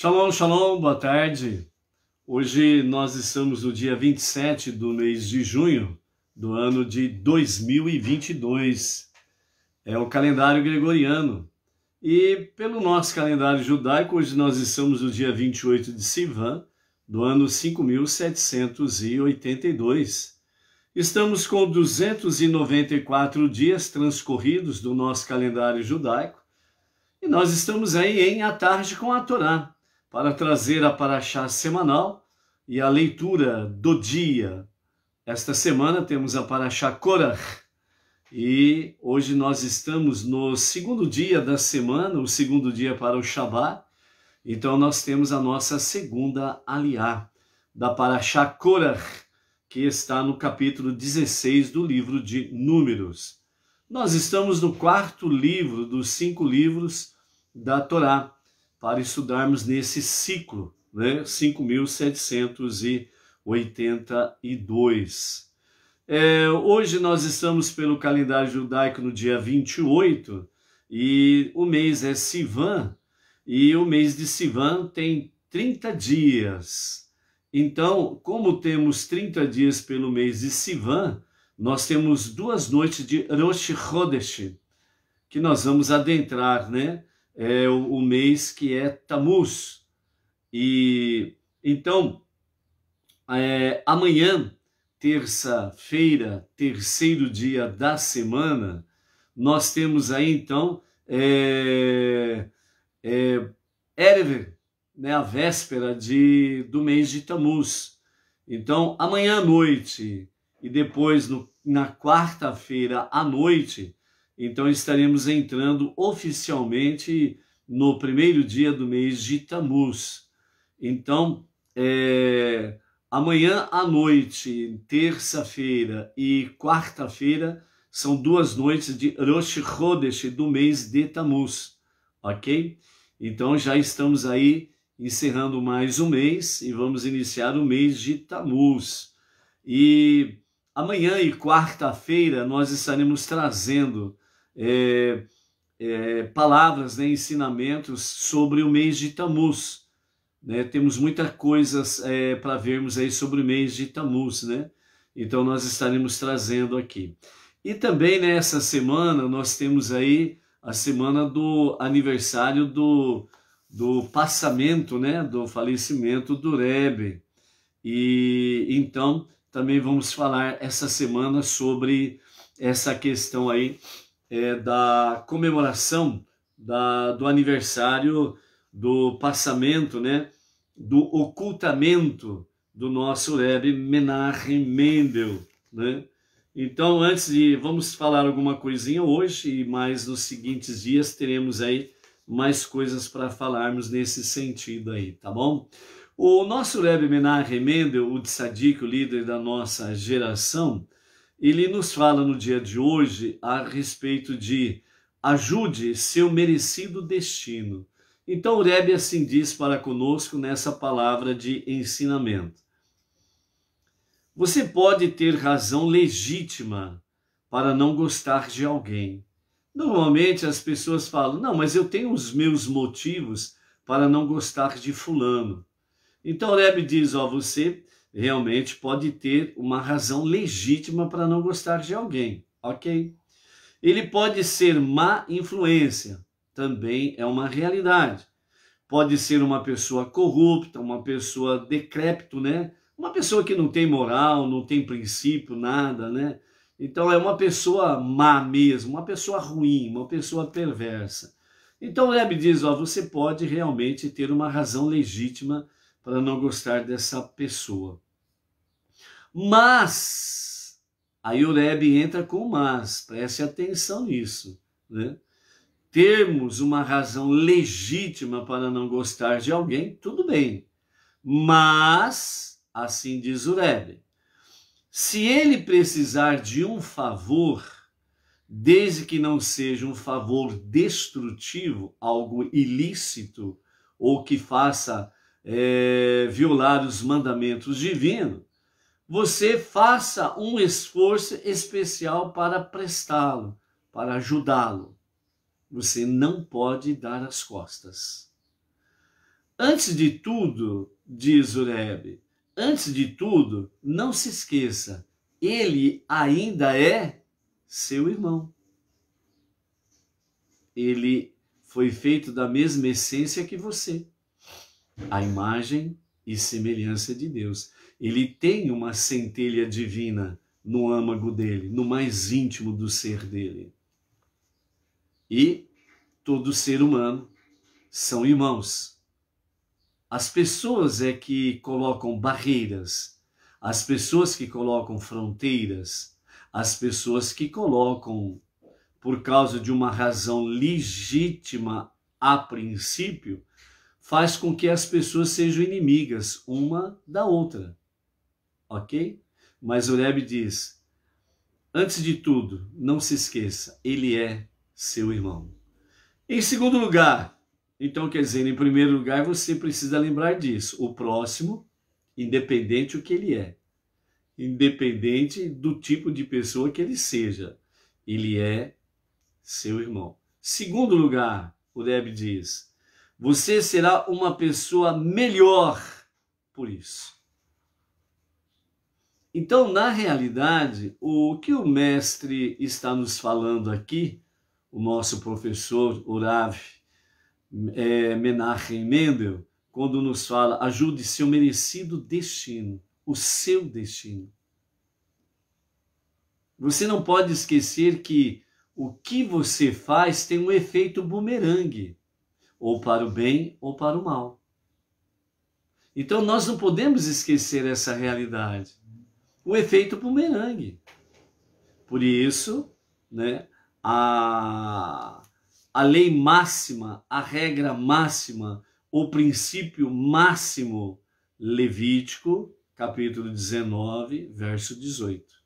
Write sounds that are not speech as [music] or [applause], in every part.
Shalom, shalom, boa tarde. Hoje nós estamos no dia 27 do mês de junho do ano de 2022. É o calendário gregoriano. E pelo nosso calendário judaico, hoje nós estamos no dia 28 de Sivan do ano 5782. Estamos com 294 dias transcorridos do nosso calendário judaico e nós estamos aí em A Tarde com a Torá para trazer a paraxá semanal e a leitura do dia. Esta semana temos a paraxá Korah e hoje nós estamos no segundo dia da semana, o segundo dia para o Shabat, então nós temos a nossa segunda aliá da paraxá Korah, que está no capítulo 16 do livro de Números. Nós estamos no quarto livro dos cinco livros da Torá para estudarmos nesse ciclo, né? 5.782. É, hoje nós estamos pelo calendário judaico no dia 28 e o mês é Sivan e o mês de Sivan tem 30 dias. Então, como temos 30 dias pelo mês de Sivan, nós temos duas noites de Rosh Chodesh, que nós vamos adentrar, né? é o, o mês que é Tamuz. E então, é, amanhã, terça-feira, terceiro dia da semana, nós temos aí então é, é, Erever, né, a véspera de, do mês de Tamuz. Então, amanhã à noite e depois no, na quarta-feira à noite, então estaremos entrando oficialmente no primeiro dia do mês de Tammuz. Então, é, amanhã à noite, terça-feira e quarta-feira, são duas noites de Rosh Chodesh do mês de Tammuz, ok? Então já estamos aí encerrando mais um mês e vamos iniciar o mês de Tammuz. E amanhã e quarta-feira nós estaremos trazendo é, é, palavras, né, ensinamentos sobre o mês de Tamuz. Né? Temos muitas coisas é, para vermos aí sobre o mês de Tamuz, né? Então nós estaremos trazendo aqui. E também nessa né, semana nós temos aí a semana do aniversário do, do passamento, né, do falecimento do Rebbe. E então também vamos falar essa semana sobre essa questão aí é, da comemoração da, do aniversário do passamento, né, do ocultamento do nosso Rebbe Menachem Mendel, né? Então, antes de vamos falar alguma coisinha hoje e mais nos seguintes dias teremos aí mais coisas para falarmos nesse sentido aí, tá bom? O nosso Rebbe Menachem Mendel, o tzadik, o líder da nossa geração, ele nos fala no dia de hoje a respeito de ajude seu merecido destino. Então o Rebbe assim diz para conosco nessa palavra de ensinamento. Você pode ter razão legítima para não gostar de alguém. Normalmente as pessoas falam, não, mas eu tenho os meus motivos para não gostar de fulano. Então o Rebbe diz, ó, você realmente pode ter uma razão legítima para não gostar de alguém, ok? Ele pode ser má influência, também é uma realidade. Pode ser uma pessoa corrupta, uma pessoa decrépito, né? Uma pessoa que não tem moral, não tem princípio, nada, né? Então é uma pessoa má mesmo, uma pessoa ruim, uma pessoa perversa. Então Leb diz, ó, você pode realmente ter uma razão legítima para não gostar dessa pessoa. Mas, aí o Rebbe entra com mas, preste atenção nisso, né? Termos uma razão legítima para não gostar de alguém, tudo bem. Mas, assim diz o Rebbe, se ele precisar de um favor, desde que não seja um favor destrutivo, algo ilícito, ou que faça é, violar os mandamentos divinos, você faça um esforço especial para prestá-lo, para ajudá-lo. Você não pode dar as costas. Antes de tudo, diz o Urebe, antes de tudo, não se esqueça, ele ainda é seu irmão. Ele foi feito da mesma essência que você a imagem e semelhança de Deus. Ele tem uma centelha divina no âmago dele, no mais íntimo do ser dele. E todo ser humano são irmãos. As pessoas é que colocam barreiras, as pessoas que colocam fronteiras, as pessoas que colocam, por causa de uma razão legítima a princípio, faz com que as pessoas sejam inimigas uma da outra. Ok? Mas o Rebbe diz: antes de tudo, não se esqueça, ele é seu irmão. Em segundo lugar, então quer dizer, em primeiro lugar, você precisa lembrar disso. O próximo, independente o que ele é, independente do tipo de pessoa que ele seja, ele é seu irmão. Segundo lugar, o Rebbe diz: você será uma pessoa melhor por isso. Então, na realidade, o que o mestre está nos falando aqui, o nosso professor Urav é, Menachem Mendel, quando nos fala, ajude seu merecido destino, o seu destino. Você não pode esquecer que o que você faz tem um efeito bumerangue ou para o bem ou para o mal. Então nós não podemos esquecer essa realidade. O efeito bumerangue. Por isso, né, a, a lei máxima, a regra máxima, o princípio máximo levítico, capítulo 19, verso 18.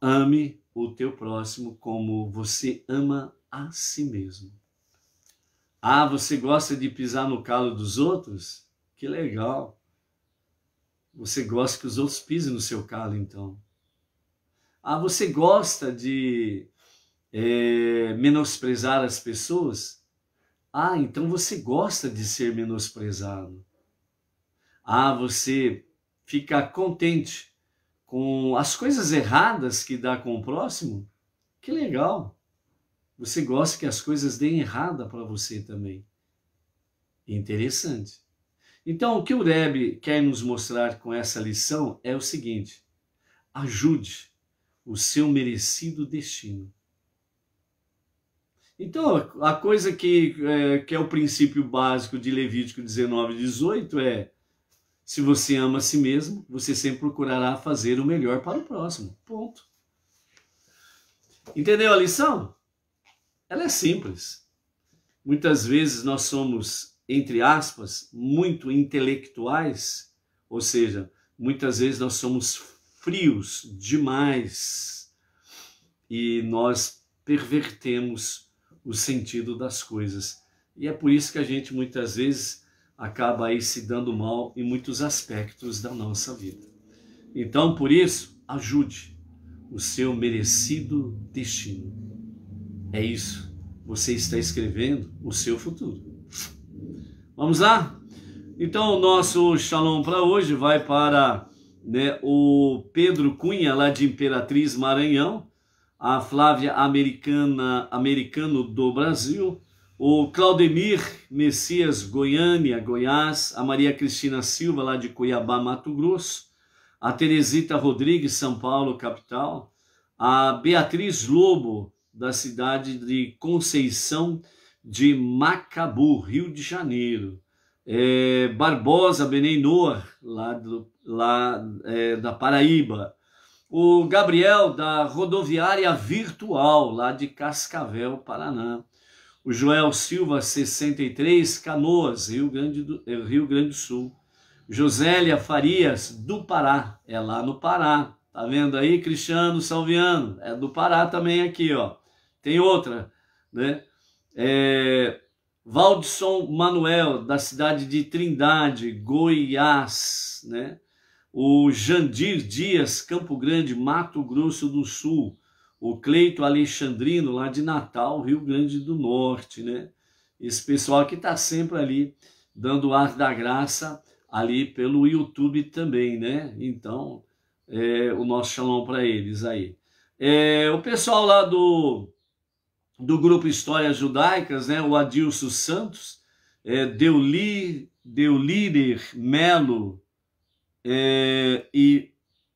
Ame o teu próximo como você ama a si mesmo. Ah, você gosta de pisar no calo dos outros? Que legal. Você gosta que os outros pisem no seu calo, então. Ah, você gosta de é, menosprezar as pessoas? Ah, então você gosta de ser menosprezado. Ah, você fica contente com as coisas erradas que dá com o próximo? Que legal! Você gosta que as coisas deem errada para você também. Interessante. Então, o que o Rebbe quer nos mostrar com essa lição é o seguinte: ajude o seu merecido destino. Então, a coisa que é, que é o princípio básico de Levítico 19, 18 é: se você ama a si mesmo, você sempre procurará fazer o melhor para o próximo. Ponto. Entendeu a lição? Ela é simples. Muitas vezes nós somos, entre aspas, muito intelectuais, ou seja, muitas vezes nós somos frios demais e nós pervertemos o sentido das coisas. E é por isso que a gente muitas vezes acaba aí se dando mal em muitos aspectos da nossa vida. Então, por isso, ajude o seu merecido destino. É isso. Você está escrevendo o seu futuro. Vamos lá? Então, o nosso shalom para hoje vai para né, o Pedro Cunha, lá de Imperatriz Maranhão, a Flávia Americana, Americano do Brasil, o Claudemir Messias Goiânia, Goiás, a Maria Cristina Silva, lá de Cuiabá, Mato Grosso, a Teresita Rodrigues, São Paulo, capital, a Beatriz Lobo, da cidade de Conceição de Macabu, Rio de Janeiro. É, Barbosa Benenoa, lá, do, lá é, da Paraíba. O Gabriel, da Rodoviária Virtual, lá de Cascavel, Paraná. O Joel Silva, 63, Canoas, Rio Grande do, é, Rio Grande do Sul. Josélia Farias, do Pará, é lá no Pará. Tá vendo aí, Cristiano Salviano? É do Pará também aqui, ó. Tem outra, né? É, Valdson Manuel, da cidade de Trindade, Goiás, né? O Jandir Dias, Campo Grande, Mato Grosso do Sul. O Cleito Alexandrino, lá de Natal, Rio Grande do Norte, né? Esse pessoal que está sempre ali dando ar da graça ali pelo YouTube também, né? Então, é, o nosso xalão para eles aí. É, o pessoal lá do do grupo Histórias Judaicas, né, o Adilson Santos, é, Deuli, Melo é, e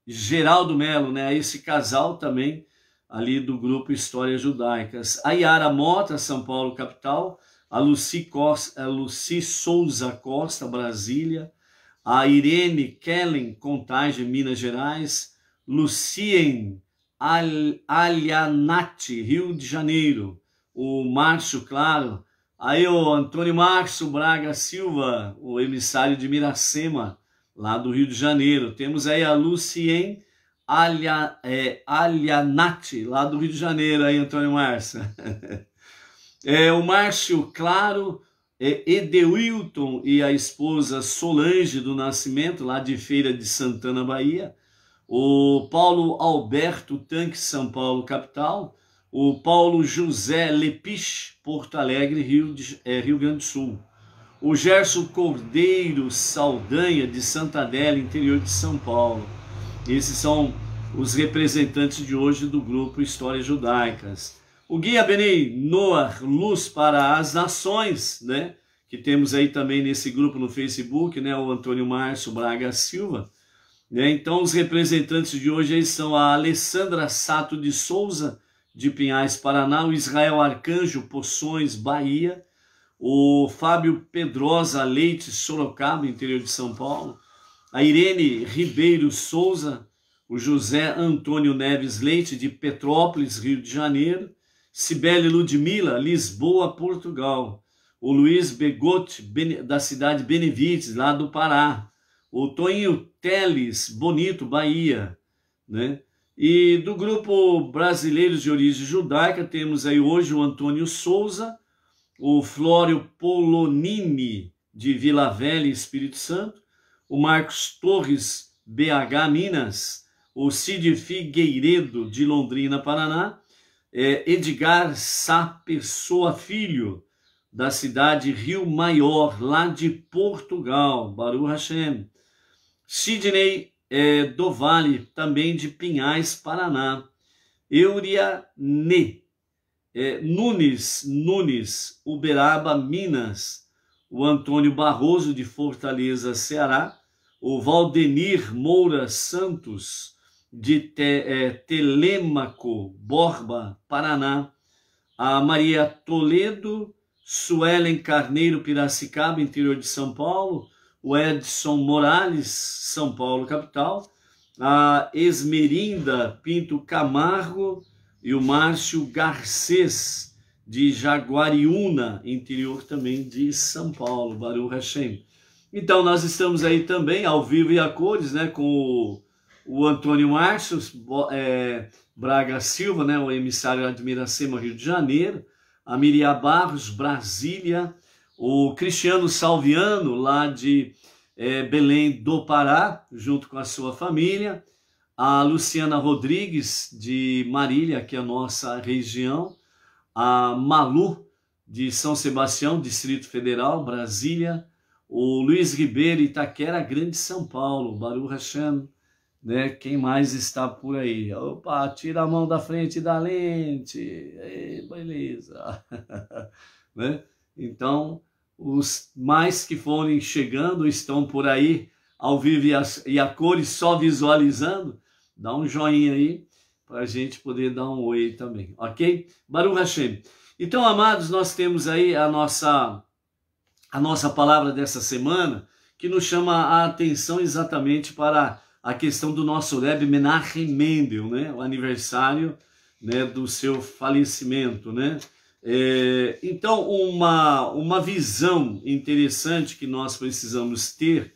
Geraldo Melo, né, esse casal também ali do grupo Histórias Judaicas. A Yara Mota, São Paulo, capital. A Luci, Costa, a Luci Souza Costa, Brasília. A Irene Kellen, Contagem, Minas Gerais. Lucien Alianati, Rio de Janeiro. O Márcio Claro. Aí o Antônio Márcio Braga Silva, o emissário de Miracema, lá do Rio de Janeiro. Temos aí a Lucien Alia, é, Alianati, lá do Rio de Janeiro, aí Antônio Márcio. [laughs] é, o Márcio Claro, é, Edewilton e a esposa Solange do Nascimento, lá de Feira de Santana, Bahia o Paulo Alberto Tanque, São Paulo, capital, o Paulo José Lepiche, Porto Alegre, Rio, de, é, Rio Grande do Sul, o Gerson Cordeiro Saldanha, de Santa Adela, interior de São Paulo. Esses são os representantes de hoje do grupo Histórias Judaicas. O guia Benei Noah, Luz para as Nações, né? que temos aí também nesse grupo no Facebook, né? o Antônio Márcio Braga Silva, né? Então, os representantes de hoje aí são a Alessandra Sato de Souza, de Pinhais, Paraná, o Israel Arcanjo, Poções, Bahia, o Fábio Pedrosa Leite, Sorocaba, interior de São Paulo, a Irene Ribeiro Souza, o José Antônio Neves Leite, de Petrópolis, Rio de Janeiro, Cibele Ludmila, Lisboa, Portugal, o Luiz Begote, da cidade Benevites, lá do Pará, o Toninho Teles Bonito, Bahia, né? E do grupo Brasileiros de Origem Judaica, temos aí hoje o Antônio Souza, o Flório Polonini, de Vila Velha, Espírito Santo, o Marcos Torres, BH, Minas, o Cid Figueiredo, de Londrina, Paraná, é, Edgar Sá Pessoa Filho, da cidade Rio Maior, lá de Portugal, Baru Hashem, Sidney é, do Vale, também de Pinhais, Paraná. Euriane é, Nunes, Nunes, Uberaba, Minas. O Antônio Barroso, de Fortaleza, Ceará. O Valdenir Moura Santos, de Te, é, Telêmaco, Borba, Paraná. A Maria Toledo, Suelen Carneiro, Piracicaba, interior de São Paulo o Edson Morales, São Paulo, capital, a Esmerinda Pinto Camargo e o Márcio Garcês, de Jaguariúna, interior também de São Paulo, Baru Hashem. Então, nós estamos aí também, ao vivo e a cores, né, com o, o Antônio Márcio é, Braga Silva, né, o emissário Admiracema, Rio de Janeiro, a Miriam Barros, Brasília, o Cristiano Salviano, lá de é, Belém do Pará, junto com a sua família, a Luciana Rodrigues, de Marília, que é a nossa região, a Malu, de São Sebastião, Distrito Federal, Brasília, o Luiz Ribeiro, Itaquera, Grande São Paulo, Baru Hashem, né? Quem mais está por aí? Opa, tira a mão da frente da lente. Ei, beleza. [laughs] né? Então, os mais que forem chegando estão por aí ao vivo e a, e a cores só visualizando, dá um joinha aí para a gente poder dar um oi também, ok? Baruch Hashem. Então, amados, nós temos aí a nossa, a nossa palavra dessa semana, que nos chama a atenção exatamente para a questão do nosso Rebbe Menachem Mendel, né? o aniversário né, do seu falecimento, né? É, então, uma, uma visão interessante que nós precisamos ter,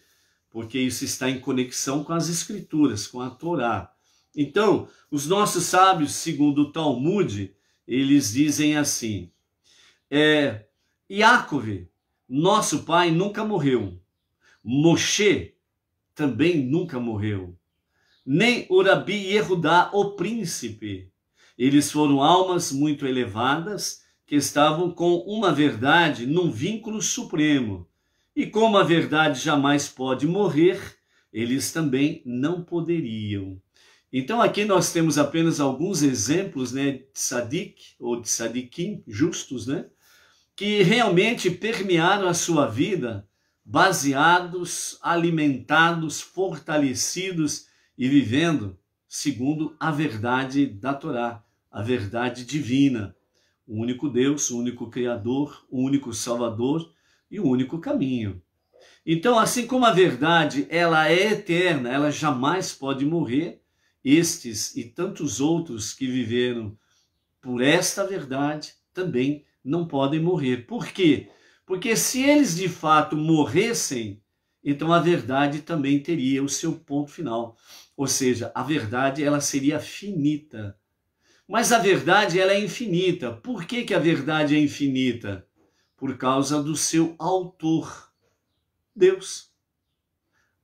porque isso está em conexão com as Escrituras, com a Torá. Então, os nossos sábios, segundo o Talmud, eles dizem assim: é, Yaakov, nosso pai, nunca morreu. Moshe também nunca morreu. Nem urabi e Yehudá, o príncipe. Eles foram almas muito elevadas que estavam com uma verdade num vínculo supremo. E como a verdade jamais pode morrer, eles também não poderiam. Então aqui nós temos apenas alguns exemplos né, de sadik ou de sadikim, justos, né, que realmente permearam a sua vida, baseados, alimentados, fortalecidos e vivendo segundo a verdade da Torá, a verdade divina o único Deus, o único Criador, o único Salvador e o único caminho. Então, assim como a verdade, ela é eterna, ela jamais pode morrer, estes e tantos outros que viveram por esta verdade também não podem morrer. Por quê? Porque se eles de fato morressem, então a verdade também teria o seu ponto final. Ou seja, a verdade ela seria finita. Mas a verdade ela é infinita. Por que, que a verdade é infinita? Por causa do seu autor, Deus.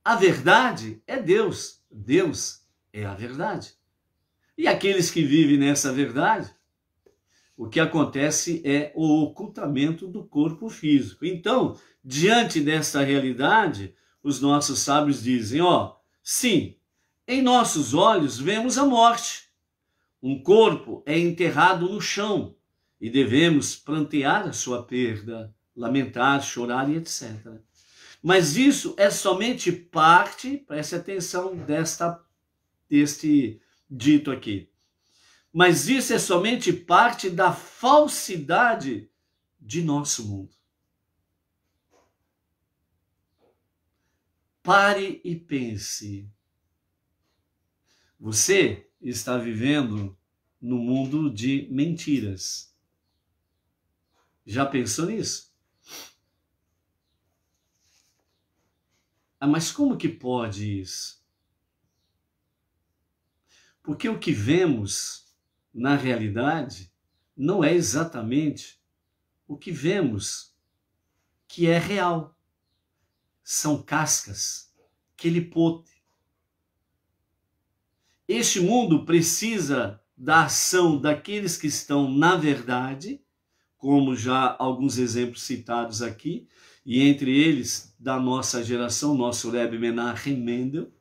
A verdade é Deus. Deus é a verdade. E aqueles que vivem nessa verdade, o que acontece é o ocultamento do corpo físico. Então, diante dessa realidade, os nossos sábios dizem: ó, sim, em nossos olhos vemos a morte um corpo é enterrado no chão e devemos plantear a sua perda, lamentar, chorar e etc. Mas isso é somente parte, preste atenção, desta, deste dito aqui. Mas isso é somente parte da falsidade de nosso mundo. Pare e pense. Você está vivendo no mundo de mentiras. Já pensou nisso? Ah, mas como que pode isso? Porque o que vemos na realidade não é exatamente o que vemos que é real. São cascas, aquele pote este mundo precisa da ação daqueles que estão na verdade, como já alguns exemplos citados aqui, e entre eles da nossa geração, nosso Rebbe Menachem Mendel.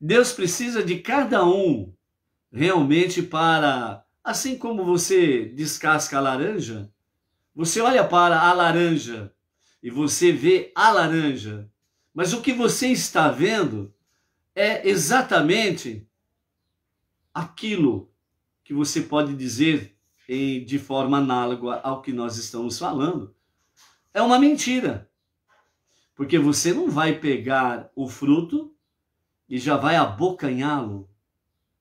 Deus precisa de cada um realmente para, assim como você descasca a laranja, você olha para a laranja e você vê a laranja, mas o que você está vendo é exatamente aquilo que você pode dizer em, de forma análoga ao que nós estamos falando. É uma mentira. Porque você não vai pegar o fruto e já vai abocanhá-lo.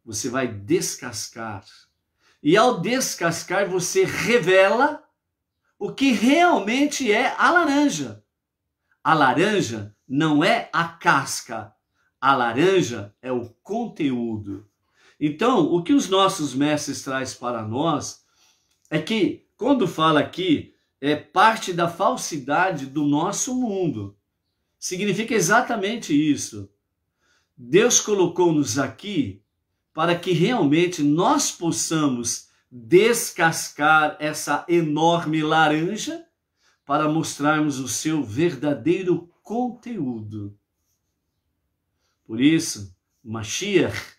Você vai descascar. E ao descascar, você revela o que realmente é a laranja. A laranja não é a casca, a laranja é o conteúdo. Então, o que os nossos mestres traz para nós é que, quando fala aqui, é parte da falsidade do nosso mundo. Significa exatamente isso. Deus colocou-nos aqui para que realmente nós possamos descascar essa enorme laranja para mostrarmos o seu verdadeiro conteúdo. Por isso, Mashiach,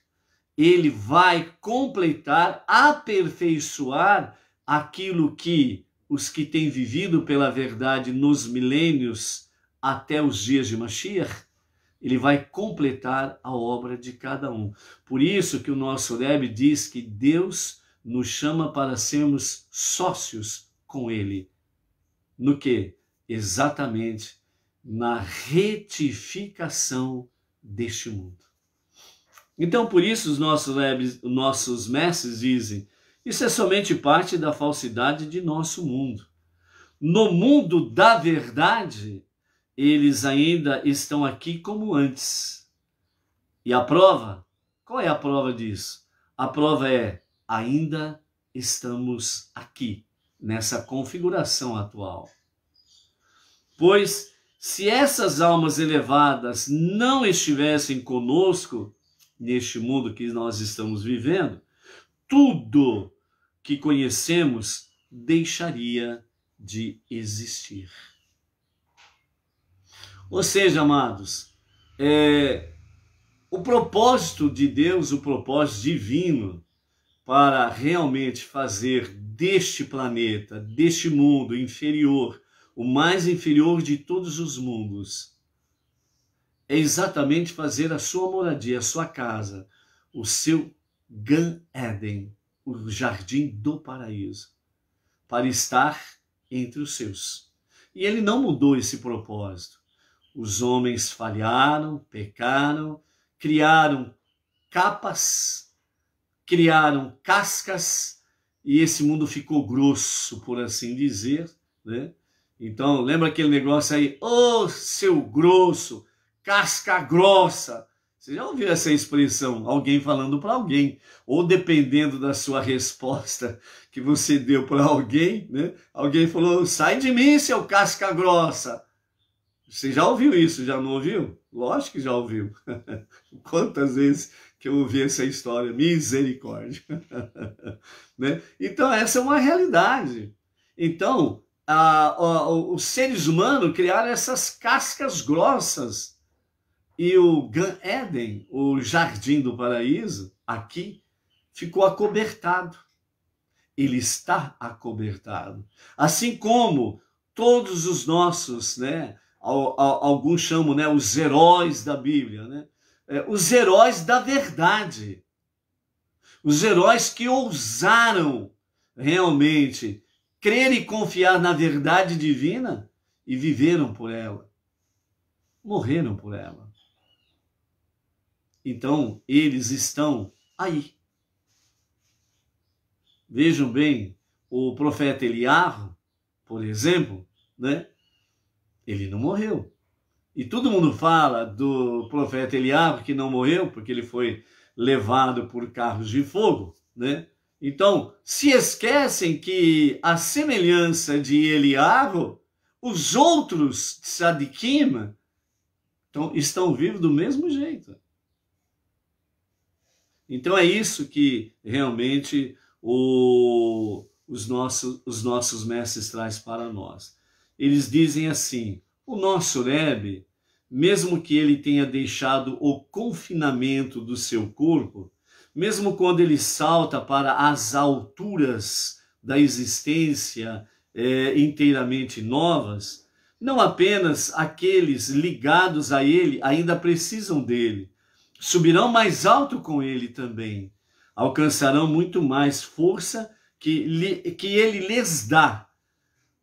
ele vai completar, aperfeiçoar aquilo que os que têm vivido pela verdade nos milênios até os dias de Mashiach, ele vai completar a obra de cada um. Por isso que o nosso Rebbe diz que Deus nos chama para sermos sócios com ele. No que? Exatamente na retificação deste mundo. Então, por isso, os nossos, nossos mestres dizem: isso é somente parte da falsidade de nosso mundo. No mundo da verdade, eles ainda estão aqui como antes. E a prova? Qual é a prova disso? A prova é: ainda estamos aqui, nessa configuração atual. Pois se essas almas elevadas não estivessem conosco neste mundo que nós estamos vivendo, tudo que conhecemos deixaria de existir. Ou seja, amados, é, o propósito de Deus, o propósito divino, para realmente fazer deste planeta, deste mundo inferior, o mais inferior de todos os mundos. É exatamente fazer a sua moradia, a sua casa, o seu Gan Eden, o jardim do paraíso, para estar entre os seus. E ele não mudou esse propósito. Os homens falharam, pecaram, criaram capas, criaram cascas, e esse mundo ficou grosso, por assim dizer, né? Então, lembra aquele negócio aí? Ô, oh, seu grosso, casca grossa. Você já ouviu essa expressão? Alguém falando para alguém. Ou dependendo da sua resposta que você deu para alguém, né? Alguém falou, sai de mim, seu casca grossa. Você já ouviu isso, já não ouviu? Lógico que já ouviu. [laughs] Quantas vezes que eu ouvi essa história? Misericórdia. [laughs] né? Então, essa é uma realidade. Então, os seres humanos criaram essas cascas grossas. E o Gan Eden, o jardim do paraíso, aqui, ficou acobertado. Ele está acobertado. Assim como todos os nossos, né? Alguns chamam né, os heróis da Bíblia, né? É, os heróis da verdade. Os heróis que ousaram realmente crer e confiar na verdade divina e viveram por ela, morreram por ela. Então, eles estão aí. Vejam bem, o profeta Eliar, por exemplo, né? ele não morreu. E todo mundo fala do profeta Eliab que não morreu porque ele foi levado por carros de fogo, né? Então, se esquecem que a semelhança de Eliago, os outros tzadikim então, estão vivos do mesmo jeito. Então é isso que realmente o, os, nossos, os nossos mestres traz para nós. Eles dizem assim, o nosso Rebbe, mesmo que ele tenha deixado o confinamento do seu corpo, mesmo quando ele salta para as alturas da existência é, inteiramente novas, não apenas aqueles ligados a ele ainda precisam dele, subirão mais alto com ele também, alcançarão muito mais força que, lhe, que ele lhes dá,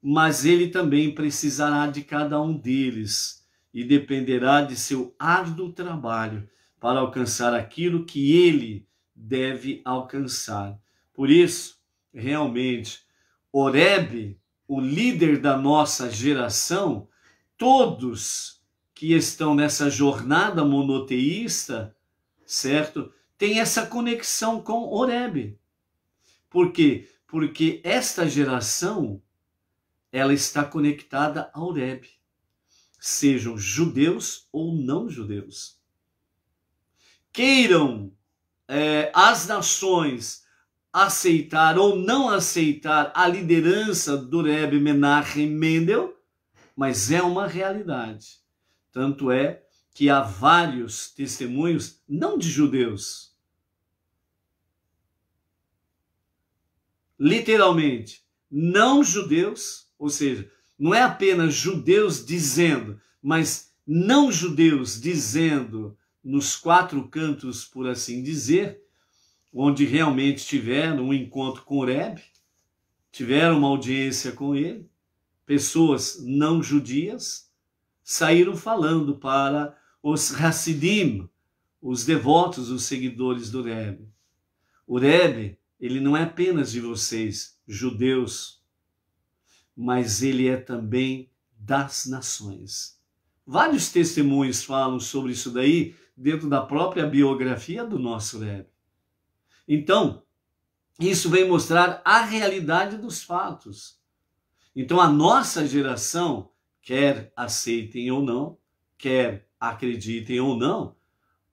mas ele também precisará de cada um deles e dependerá de seu árduo trabalho para alcançar aquilo que ele deve alcançar. Por isso, realmente, Oreb, o líder da nossa geração, todos que estão nessa jornada monoteísta, certo? Tem essa conexão com Oreb. Por quê? Porque esta geração ela está conectada a Oreb, sejam judeus ou não judeus. Queiram é, as nações aceitar ou não aceitar a liderança do Rebbe Menachem Mendel, mas é uma realidade. Tanto é que há vários testemunhos, não de judeus, literalmente, não judeus, ou seja, não é apenas judeus dizendo, mas não judeus dizendo nos quatro cantos, por assim dizer, onde realmente tiveram um encontro com o Rebbe, tiveram uma audiência com ele, pessoas não judias saíram falando para os Hassidim, os devotos, os seguidores do Rebbe. O Rebbe, ele não é apenas de vocês, judeus, mas ele é também das nações. Vários testemunhos falam sobre isso daí, dentro da própria biografia do nosso Rebbe. Então, isso vem mostrar a realidade dos fatos. Então, a nossa geração, quer aceitem ou não, quer acreditem ou não,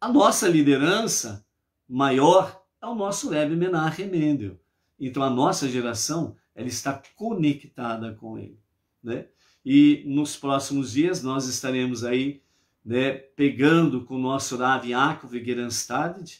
a nossa liderança maior é o nosso Rebbe Menachem Mendel. Então, a nossa geração ela está conectada com ele. Né? E nos próximos dias nós estaremos aí né, pegando com o nosso Rav Yaakov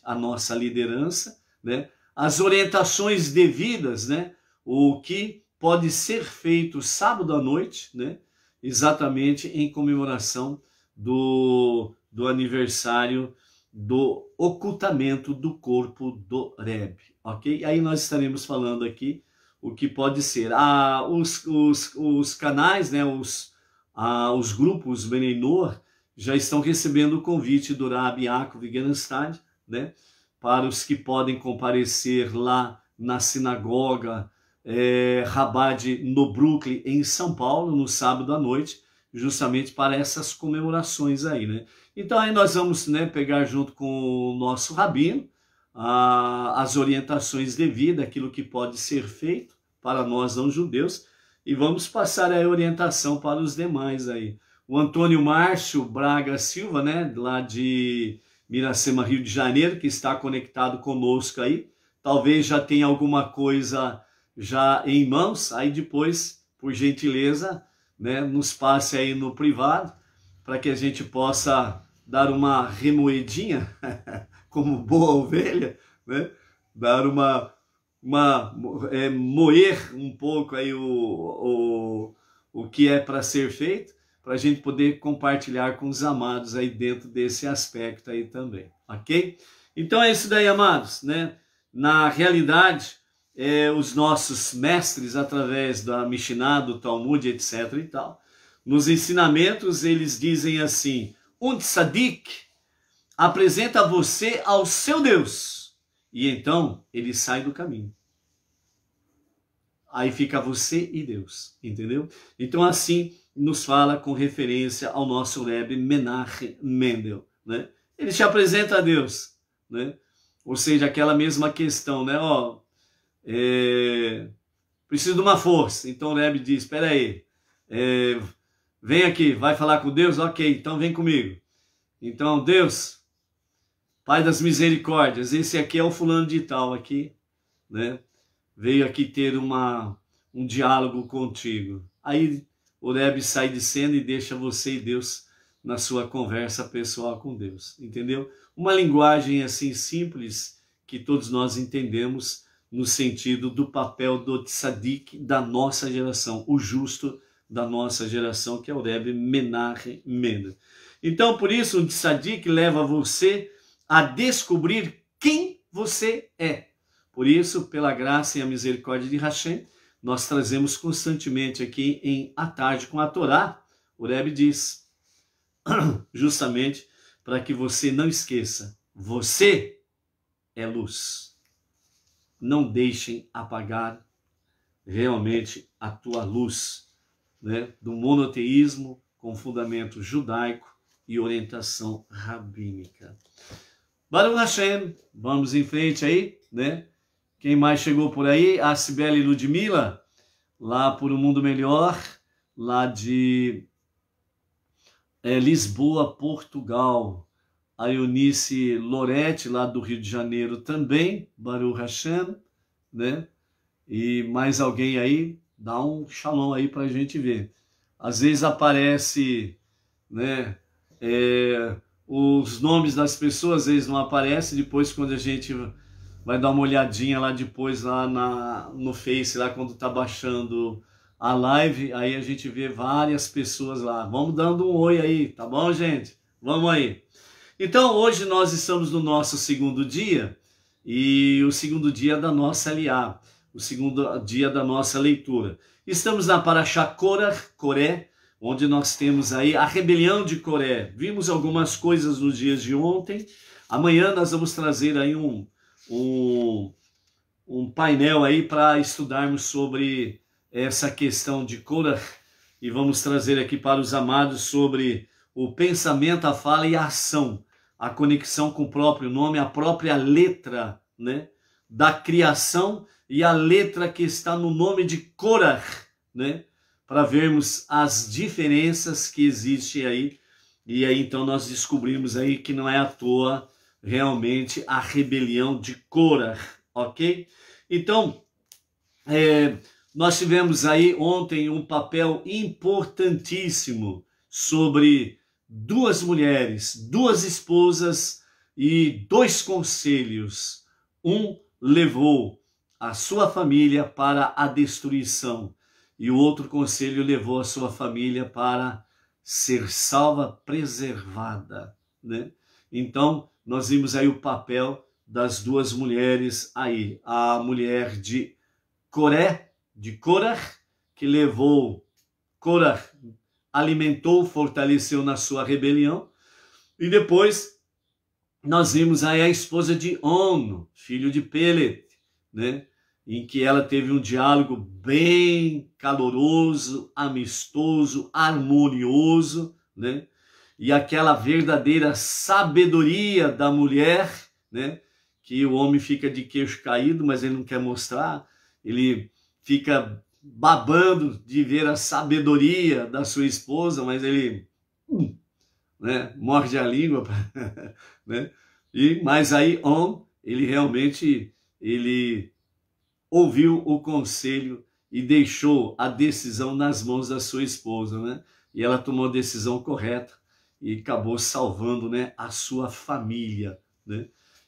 a nossa liderança, né, as orientações devidas, né, o que pode ser feito sábado à noite, né, exatamente em comemoração do, do aniversário do ocultamento do corpo do Reb, ok? Aí nós estaremos falando aqui o que pode ser. Ah, os, os, os canais, né, os, ah, os grupos Benenor, já estão recebendo o convite do Rabi Yaakov Wittgenstein, né, para os que podem comparecer lá na sinagoga é, Rabade no Brooklyn, em São Paulo, no sábado à noite, justamente para essas comemorações aí, né? Então aí nós vamos né, pegar junto com o nosso rabino a, as orientações vida, aquilo que pode ser feito para nós não judeus, e vamos passar a orientação para os demais aí o Antônio Márcio Braga Silva, né, lá de Miracema, Rio de Janeiro, que está conectado conosco aí. Talvez já tenha alguma coisa já em mãos, aí depois, por gentileza, né, nos passe aí no privado, para que a gente possa dar uma remoedinha, [laughs] como boa ovelha, né, dar uma, uma é, moer um pouco aí o, o, o que é para ser feito, para a gente poder compartilhar com os amados aí dentro desse aspecto aí também, ok? Então é isso daí, amados, né? Na realidade, é, os nossos mestres, através da Mishnah, do Talmud, etc e tal, nos ensinamentos eles dizem assim, um tzadik apresenta você ao seu Deus, e então ele sai do caminho aí fica você e Deus, entendeu? Então assim nos fala com referência ao nosso Rebbe Menachem Mendel, né? Ele te apresenta a Deus, né? Ou seja, aquela mesma questão, né? Ó, é... preciso de uma força. Então o Rebbe diz, espera aí, é... vem aqui, vai falar com Deus? Ok, então vem comigo. Então, Deus, Pai das misericórdias, esse aqui é o fulano de tal aqui, né? veio aqui ter uma, um diálogo contigo. Aí o Rebbe sai de cena e deixa você e Deus na sua conversa pessoal com Deus, entendeu? Uma linguagem assim simples que todos nós entendemos no sentido do papel do tzadik da nossa geração, o justo da nossa geração, que é o Rebbe Menachem Mendel. Então, por isso, o tzadik leva você a descobrir quem você é. Por isso, pela graça e a misericórdia de Hashem, nós trazemos constantemente aqui em A Tarde com a Torá, o Rebbe diz, [clears throat] justamente para que você não esqueça, você é luz. Não deixem apagar realmente a tua luz, né? Do monoteísmo com fundamento judaico e orientação rabínica. Baruch Hashem, vamos em frente aí, né? Quem mais chegou por aí? A Cibele Ludmilla, lá por um mundo melhor, lá de é, Lisboa, Portugal. A Eunice Lorete, lá do Rio de Janeiro também, Baru Hashem, né? E mais alguém aí, dá um xalão aí para a gente ver. Às vezes aparece, né? É, os nomes das pessoas, às vezes não aparecem, depois quando a gente vai dar uma olhadinha lá depois lá na, no Face, lá quando tá baixando a live, aí a gente vê várias pessoas lá. Vamos dando um oi aí, tá bom, gente? Vamos aí. Então, hoje nós estamos no nosso segundo dia, e o segundo dia da nossa LA, o segundo dia da nossa leitura. Estamos na Paraxá Korah, Coré, onde nós temos aí a rebelião de Coré. Vimos algumas coisas nos dias de ontem. Amanhã nós vamos trazer aí um, um, um painel aí para estudarmos sobre essa questão de Korah e vamos trazer aqui para os amados sobre o pensamento, a fala e a ação, a conexão com o próprio nome, a própria letra, né, da criação e a letra que está no nome de Korah, né, para vermos as diferenças que existem aí. E aí então nós descobrimos aí que não é à toa realmente a rebelião de Cora, ok? Então, é, nós tivemos aí ontem um papel importantíssimo sobre duas mulheres, duas esposas e dois conselhos. Um levou a sua família para a destruição e o outro conselho levou a sua família para ser salva, preservada, né? Então, nós vimos aí o papel das duas mulheres aí, a mulher de Coré, de Corah, que levou Corah, alimentou, fortaleceu na sua rebelião, e depois nós vimos aí a esposa de Ono, filho de Pelet, né? em que ela teve um diálogo bem caloroso, amistoso, harmonioso, né? e aquela verdadeira sabedoria da mulher, né? Que o homem fica de queixo caído, mas ele não quer mostrar, ele fica babando de ver a sabedoria da sua esposa, mas ele hum, né, morde a língua, [laughs] né? E mas aí on ele realmente ele ouviu o conselho e deixou a decisão nas mãos da sua esposa, né? E ela tomou a decisão correta e acabou salvando né, a sua família. Né?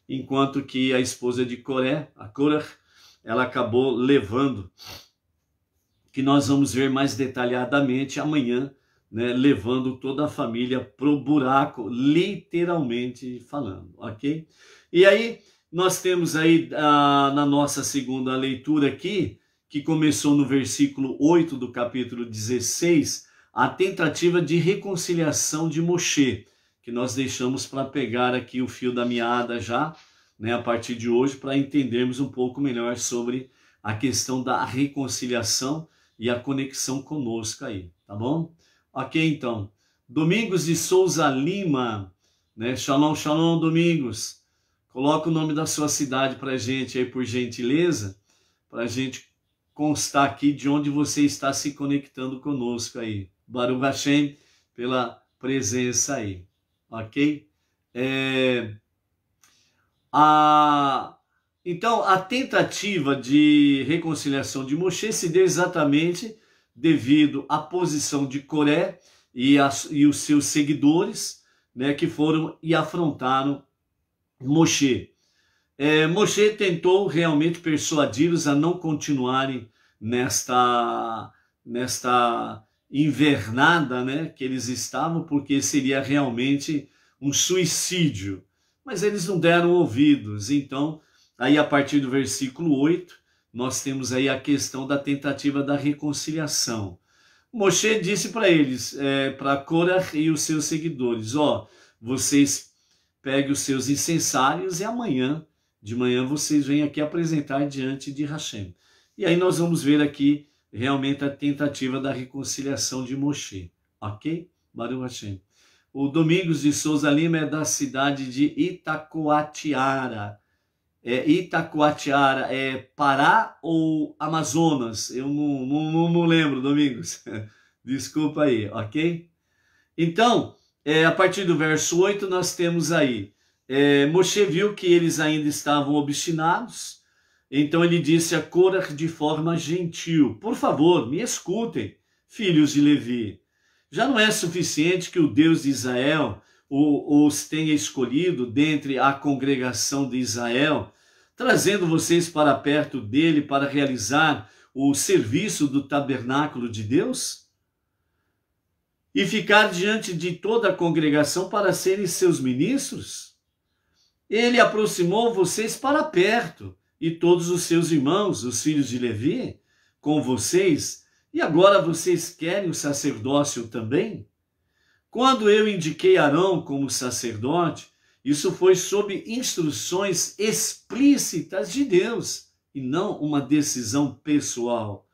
Enquanto que a esposa de Coré, a Korah, ela acabou levando, que nós vamos ver mais detalhadamente amanhã, né, levando toda a família pro buraco, literalmente falando, ok? E aí nós temos aí a, ah, na nossa segunda leitura aqui, que começou no versículo 8 do capítulo 16, a tentativa de reconciliação de Moshe, que nós deixamos para pegar aqui o fio da meada já, né, a partir de hoje, para entendermos um pouco melhor sobre a questão da reconciliação e a conexão conosco aí, tá bom? Ok, então. Domingos de Souza Lima, né? Shalom, shalom, Domingos. Coloca o nome da sua cidade para gente aí, por gentileza, para gente constar aqui de onde você está se conectando conosco aí. Baruch Hashem, pela presença aí, ok? É, a, então, a tentativa de reconciliação de Moshe se deu exatamente devido à posição de Coré e, a, e os seus seguidores, né, que foram e afrontaram Moshe. É, Moshe tentou realmente persuadi-los a não continuarem nesta, nesta invernada né, que eles estavam, porque seria realmente um suicídio. Mas eles não deram ouvidos. Então, aí a partir do versículo 8, nós temos aí a questão da tentativa da reconciliação. Moshe disse para eles, é, para Korah e os seus seguidores, ó, vocês peguem os seus incensários e amanhã, de manhã, vocês vêm aqui apresentar diante de Hashem. E aí nós vamos ver aqui realmente a tentativa da reconciliação de Moshe, ok? Baruch Hashem. O Domingos de Souza Lima é da cidade de Itacoatiara. É Itacoatiara, é Pará ou Amazonas? Eu não, não, não lembro, Domingos. [laughs] Desculpa aí, ok? Então, é, a partir do verso 8, nós temos aí: é, Moshe viu que eles ainda estavam obstinados, então ele disse a Cora de forma gentil: Por favor, me escutem, filhos de Levi. Já não é suficiente que o Deus de Israel os tenha escolhido dentre a congregação de Israel, trazendo vocês para perto dele para realizar o serviço do tabernáculo de Deus? E ficar diante de toda a congregação para serem seus ministros? Ele aproximou vocês para perto e todos os seus irmãos, os filhos de Levi, com vocês, e agora vocês querem o sacerdócio também? Quando eu indiquei Arão como sacerdote, isso foi sob instruções explícitas de Deus e não uma decisão pessoal.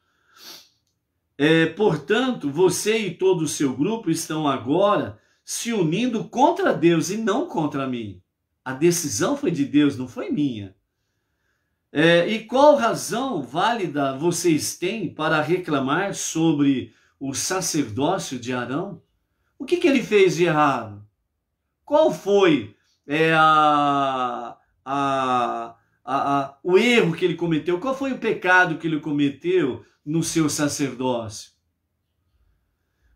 É, portanto, você e todo o seu grupo estão agora se unindo contra Deus e não contra mim. A decisão foi de Deus, não foi minha. É, e qual razão válida vocês têm para reclamar sobre o sacerdócio de Arão? O que, que ele fez de errado? Qual foi é, a, a, a, o erro que ele cometeu? Qual foi o pecado que ele cometeu no seu sacerdócio?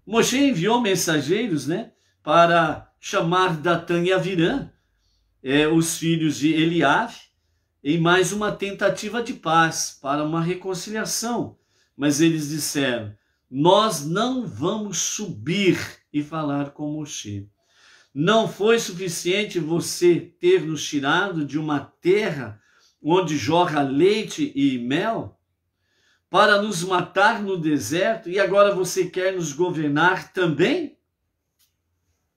Moshe enviou mensageiros né, para chamar Datan e Avirã, é, os filhos de Eliave, em mais uma tentativa de paz, para uma reconciliação. Mas eles disseram: Nós não vamos subir e falar com Moshe. Não foi suficiente você ter nos tirado de uma terra onde jorra leite e mel? Para nos matar no deserto e agora você quer nos governar também?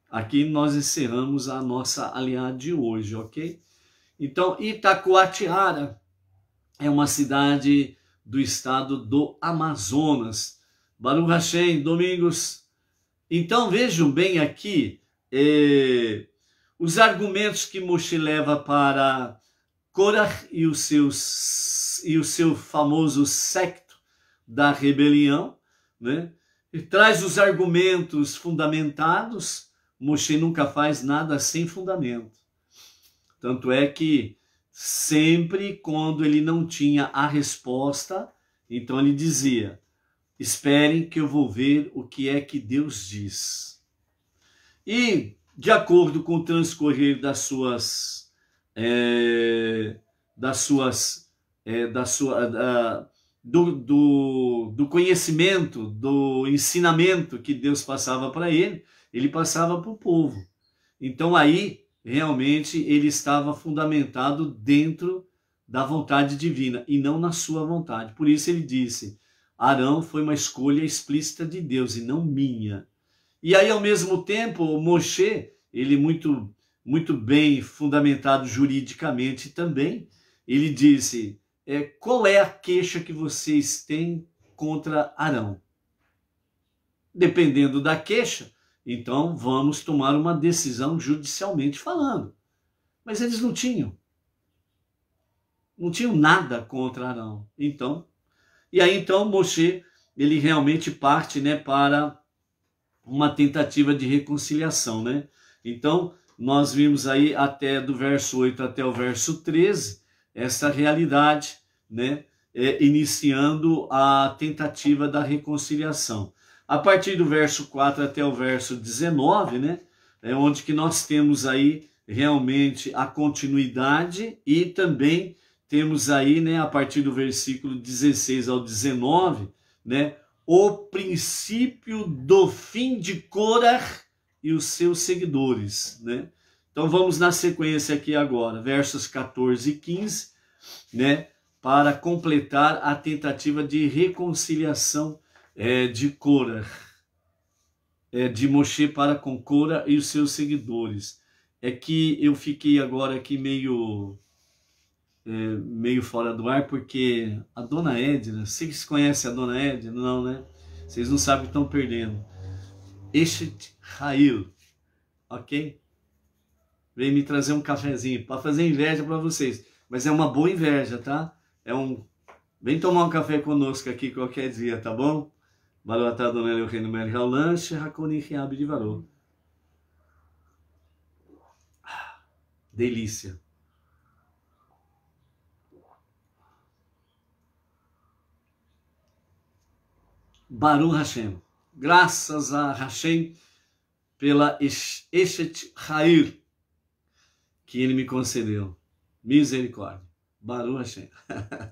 Aqui nós encerramos a nossa aliada de hoje, ok? Então, Itacoatiara é uma cidade do estado do Amazonas. Baruch Hashem, domingos. Então, vejam bem aqui eh, os argumentos que Moshe leva para Korah e, o seu e o seu famoso secto da rebelião, né? E traz os argumentos fundamentados. Moshe nunca faz nada sem fundamento. Tanto é que sempre quando ele não tinha a resposta, então ele dizia: Esperem que eu vou ver o que é que Deus diz. E, de acordo com o transcorrer das suas. É, das suas. É, da sua, da, do, do, do conhecimento, do ensinamento que Deus passava para ele, ele passava para o povo. Então aí realmente ele estava fundamentado dentro da vontade divina e não na sua vontade. Por isso ele disse: Arão foi uma escolha explícita de Deus e não minha. E aí ao mesmo tempo, o Moshe, ele muito muito bem fundamentado juridicamente também, ele disse: é, qual é a queixa que vocês têm contra Arão? Dependendo da queixa, então vamos tomar uma decisão judicialmente falando. Mas eles não tinham. Não tinham nada contra Arão. Então, e aí então Moshe, ele realmente parte, né, para uma tentativa de reconciliação, né? Então, nós vimos aí até do verso 8 até o verso 13 essa realidade, né? É, iniciando a tentativa da reconciliação a partir do verso 4 até o verso 19, né? É onde que nós temos aí realmente a continuidade e também temos aí, né, a partir do versículo 16 ao 19, né, o princípio do fim de Corah e os seus seguidores, né? Então vamos na sequência aqui agora, versos 14 e 15, né, para completar a tentativa de reconciliação é, de Cora, é, de Moshe para com Cora e os seus seguidores. É que eu fiquei agora aqui meio, é, meio fora do ar, porque a Dona Edna, vocês conhecem a Dona Edna? Não, né? Vocês não sabem estão perdendo. Eshet Rail, ok? Vem me trazer um cafezinho para fazer inveja para vocês. Mas é uma boa inveja, tá? É um. Vem tomar um café conosco aqui qualquer dia, tá bom? Valeu até Adonai Eugênio Merga Lanche, Raconi Riabi de Varô. Ah, delícia. Baru Hashem. Graças a Hashem pela Eshet Hair que ele me concedeu. Misericórdia. Baruch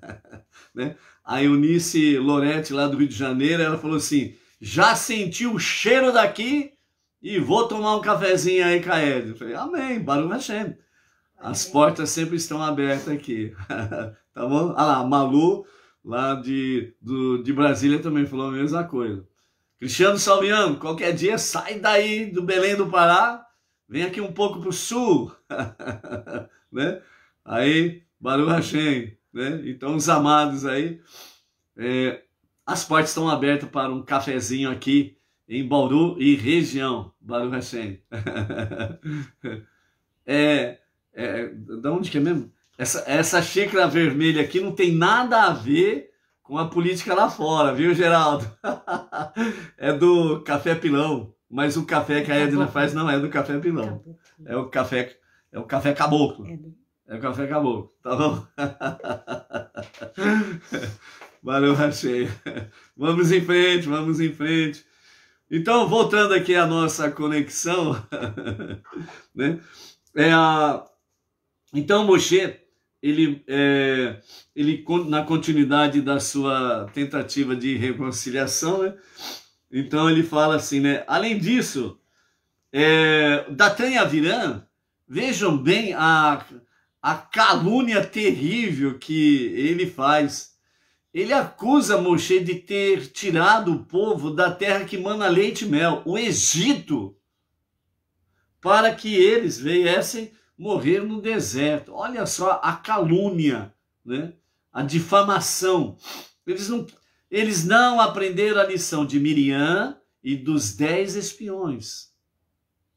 [laughs] né? A Eunice Lorete, lá do Rio de Janeiro, ela falou assim, já senti o cheiro daqui e vou tomar um cafezinho aí com a Ed. Eu falei, amém, Baruch Hashem. As portas sempre estão abertas aqui, [laughs] tá bom? Ah lá, a Malu, lá de, do, de Brasília, também falou a mesma coisa. Cristiano Salviano, qualquer dia sai daí do Belém do Pará, vem aqui um pouco para o sul, [laughs] né? Aí Baruch Hashem, né? Então, os amados aí, é, as portas estão abertas para um cafezinho aqui em Bauru e região, Baruch Hashem. [laughs] é, é, da onde que é mesmo? Essa, essa xícara vermelha aqui não tem nada a ver com a política lá fora, viu, Geraldo? [laughs] é do Café Pilão, mas o café que a é Edna faz não é do Café Pilão. É o café, é o café caboclo. É é o café acabou, tá bom? [laughs] Valeu, Rachei. Vamos em frente, vamos em frente. Então, voltando aqui à nossa conexão, [laughs] né? É a... Então, Moshe, ele, é, ele na continuidade da sua tentativa de reconciliação, né? Então ele fala assim, né? Além disso, é, Datan e vejam bem a a calúnia terrível que ele faz. Ele acusa Moshe de ter tirado o povo da terra que mana leite e mel, o Egito, para que eles viessem morrer no deserto. Olha só a calúnia, né? a difamação. Eles não, eles não aprenderam a lição de Miriam e dos dez espiões.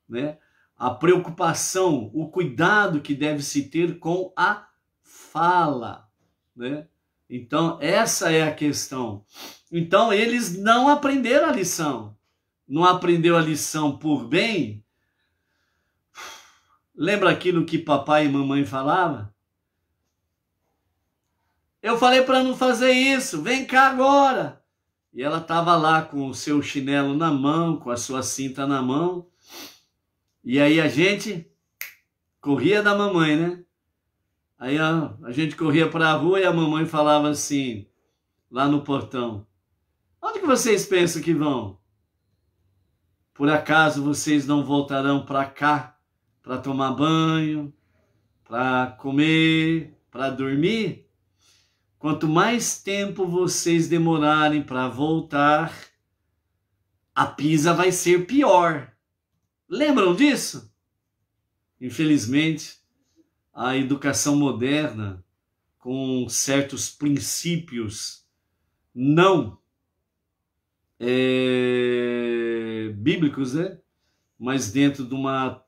Né? a preocupação, o cuidado que deve se ter com a fala, né? Então, essa é a questão. Então, eles não aprenderam a lição. Não aprendeu a lição por bem? Lembra aquilo que papai e mamãe falavam? Eu falei para não fazer isso, vem cá agora. E ela estava lá com o seu chinelo na mão, com a sua cinta na mão, e aí a gente corria da mamãe, né? Aí a, a gente corria para a rua e a mamãe falava assim, lá no portão: Onde que vocês pensam que vão? Por acaso vocês não voltarão para cá para tomar banho, para comer, para dormir? Quanto mais tempo vocês demorarem para voltar, a pisa vai ser pior. Lembram disso? Infelizmente, a educação moderna, com certos princípios não é, bíblicos, né? mas dentro de uma,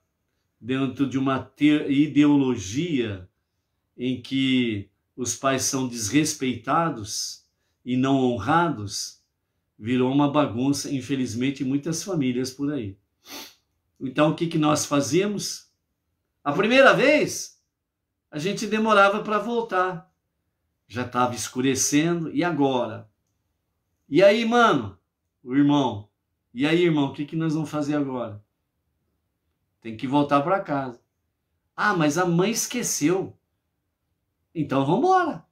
dentro de uma ideologia em que os pais são desrespeitados e não honrados, virou uma bagunça, infelizmente, em muitas famílias por aí. Então o que, que nós fazíamos? A primeira vez, a gente demorava para voltar. Já estava escurecendo, e agora? E aí, mano? O irmão. E aí, irmão, o que, que nós vamos fazer agora? Tem que voltar para casa. Ah, mas a mãe esqueceu. Então vamos embora.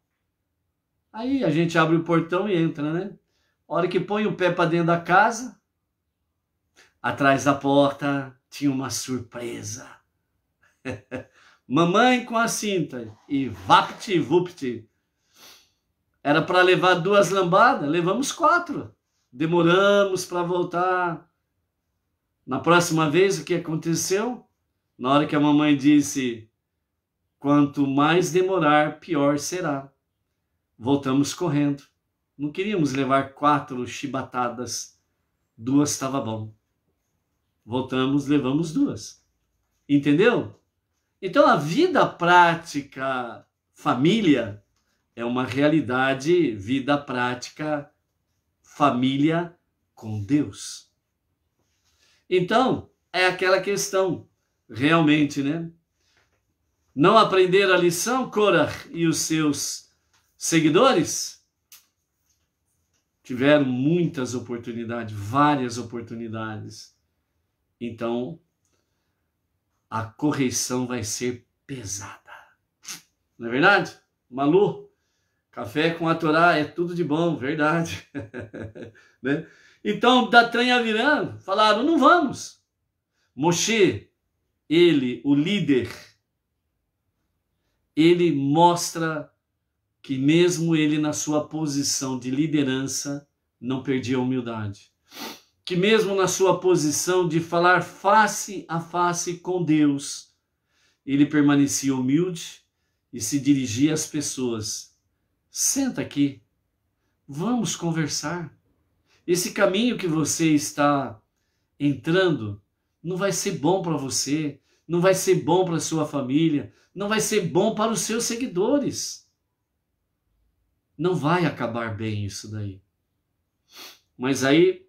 Aí a gente abre o portão e entra, né? A hora que põe o pé para dentro da casa, atrás da porta, tinha uma surpresa. [laughs] Mamãe com a cinta e vapti vupti. Era para levar duas lambadas, levamos quatro. Demoramos para voltar. Na próxima vez, o que aconteceu? Na hora que a mamãe disse: quanto mais demorar, pior será. Voltamos correndo. Não queríamos levar quatro chibatadas, duas estava bom. Voltamos, levamos duas. Entendeu? Então a vida prática família é uma realidade, vida prática família com Deus. Então, é aquela questão, realmente, né? Não aprender a lição, Korah e os seus seguidores tiveram muitas oportunidades, várias oportunidades então, a correção vai ser pesada. Não é verdade? Malu, café com a Torá é tudo de bom, verdade. [laughs] né? Então, da Tranha Avirã falaram: não vamos. Moshe, ele, o líder, ele mostra que, mesmo ele na sua posição de liderança, não perdia a humildade que, mesmo na sua posição de falar face a face com Deus, ele permanecia humilde e se dirigia às pessoas: Senta aqui, vamos conversar. Esse caminho que você está entrando não vai ser bom para você, não vai ser bom para sua família, não vai ser bom para os seus seguidores. Não vai acabar bem isso daí. Mas aí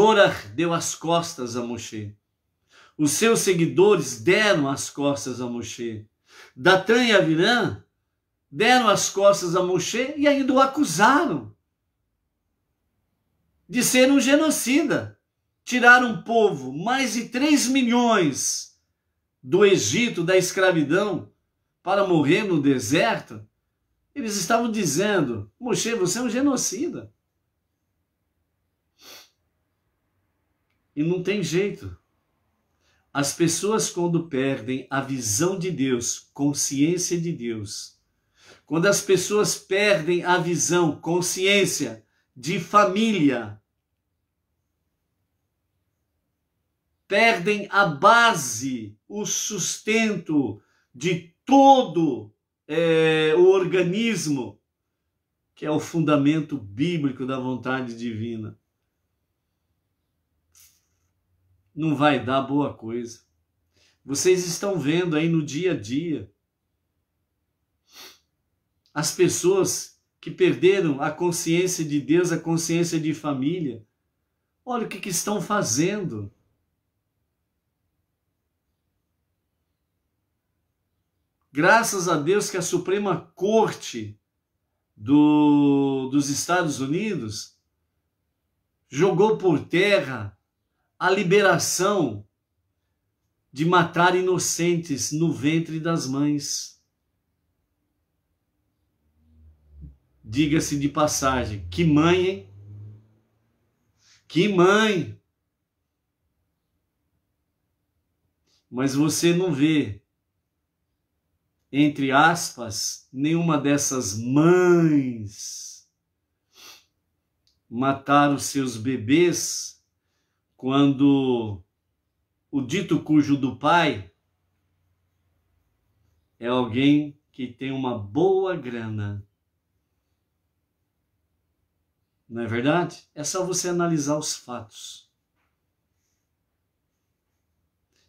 Cora deu as costas a Moshe. Os seus seguidores deram as costas a Moshe. Datan e Avirã deram as costas a Moshe e ainda o acusaram de ser um genocida. Tiraram um povo, mais de 3 milhões, do Egito, da escravidão, para morrer no deserto. Eles estavam dizendo: Moshe, você é um genocida. E não tem jeito. As pessoas, quando perdem a visão de Deus, consciência de Deus, quando as pessoas perdem a visão, consciência de família, perdem a base, o sustento de todo é, o organismo, que é o fundamento bíblico da vontade divina. não vai dar boa coisa. Vocês estão vendo aí no dia a dia as pessoas que perderam a consciência de Deus, a consciência de família. Olha o que, que estão fazendo. Graças a Deus que a Suprema Corte do, dos Estados Unidos jogou por terra a liberação de matar inocentes no ventre das mães. Diga-se de passagem, que mãe, hein? Que mãe! Mas você não vê, entre aspas, nenhuma dessas mães matar os seus bebês quando o dito cujo do pai é alguém que tem uma boa grana. Não é verdade? É só você analisar os fatos.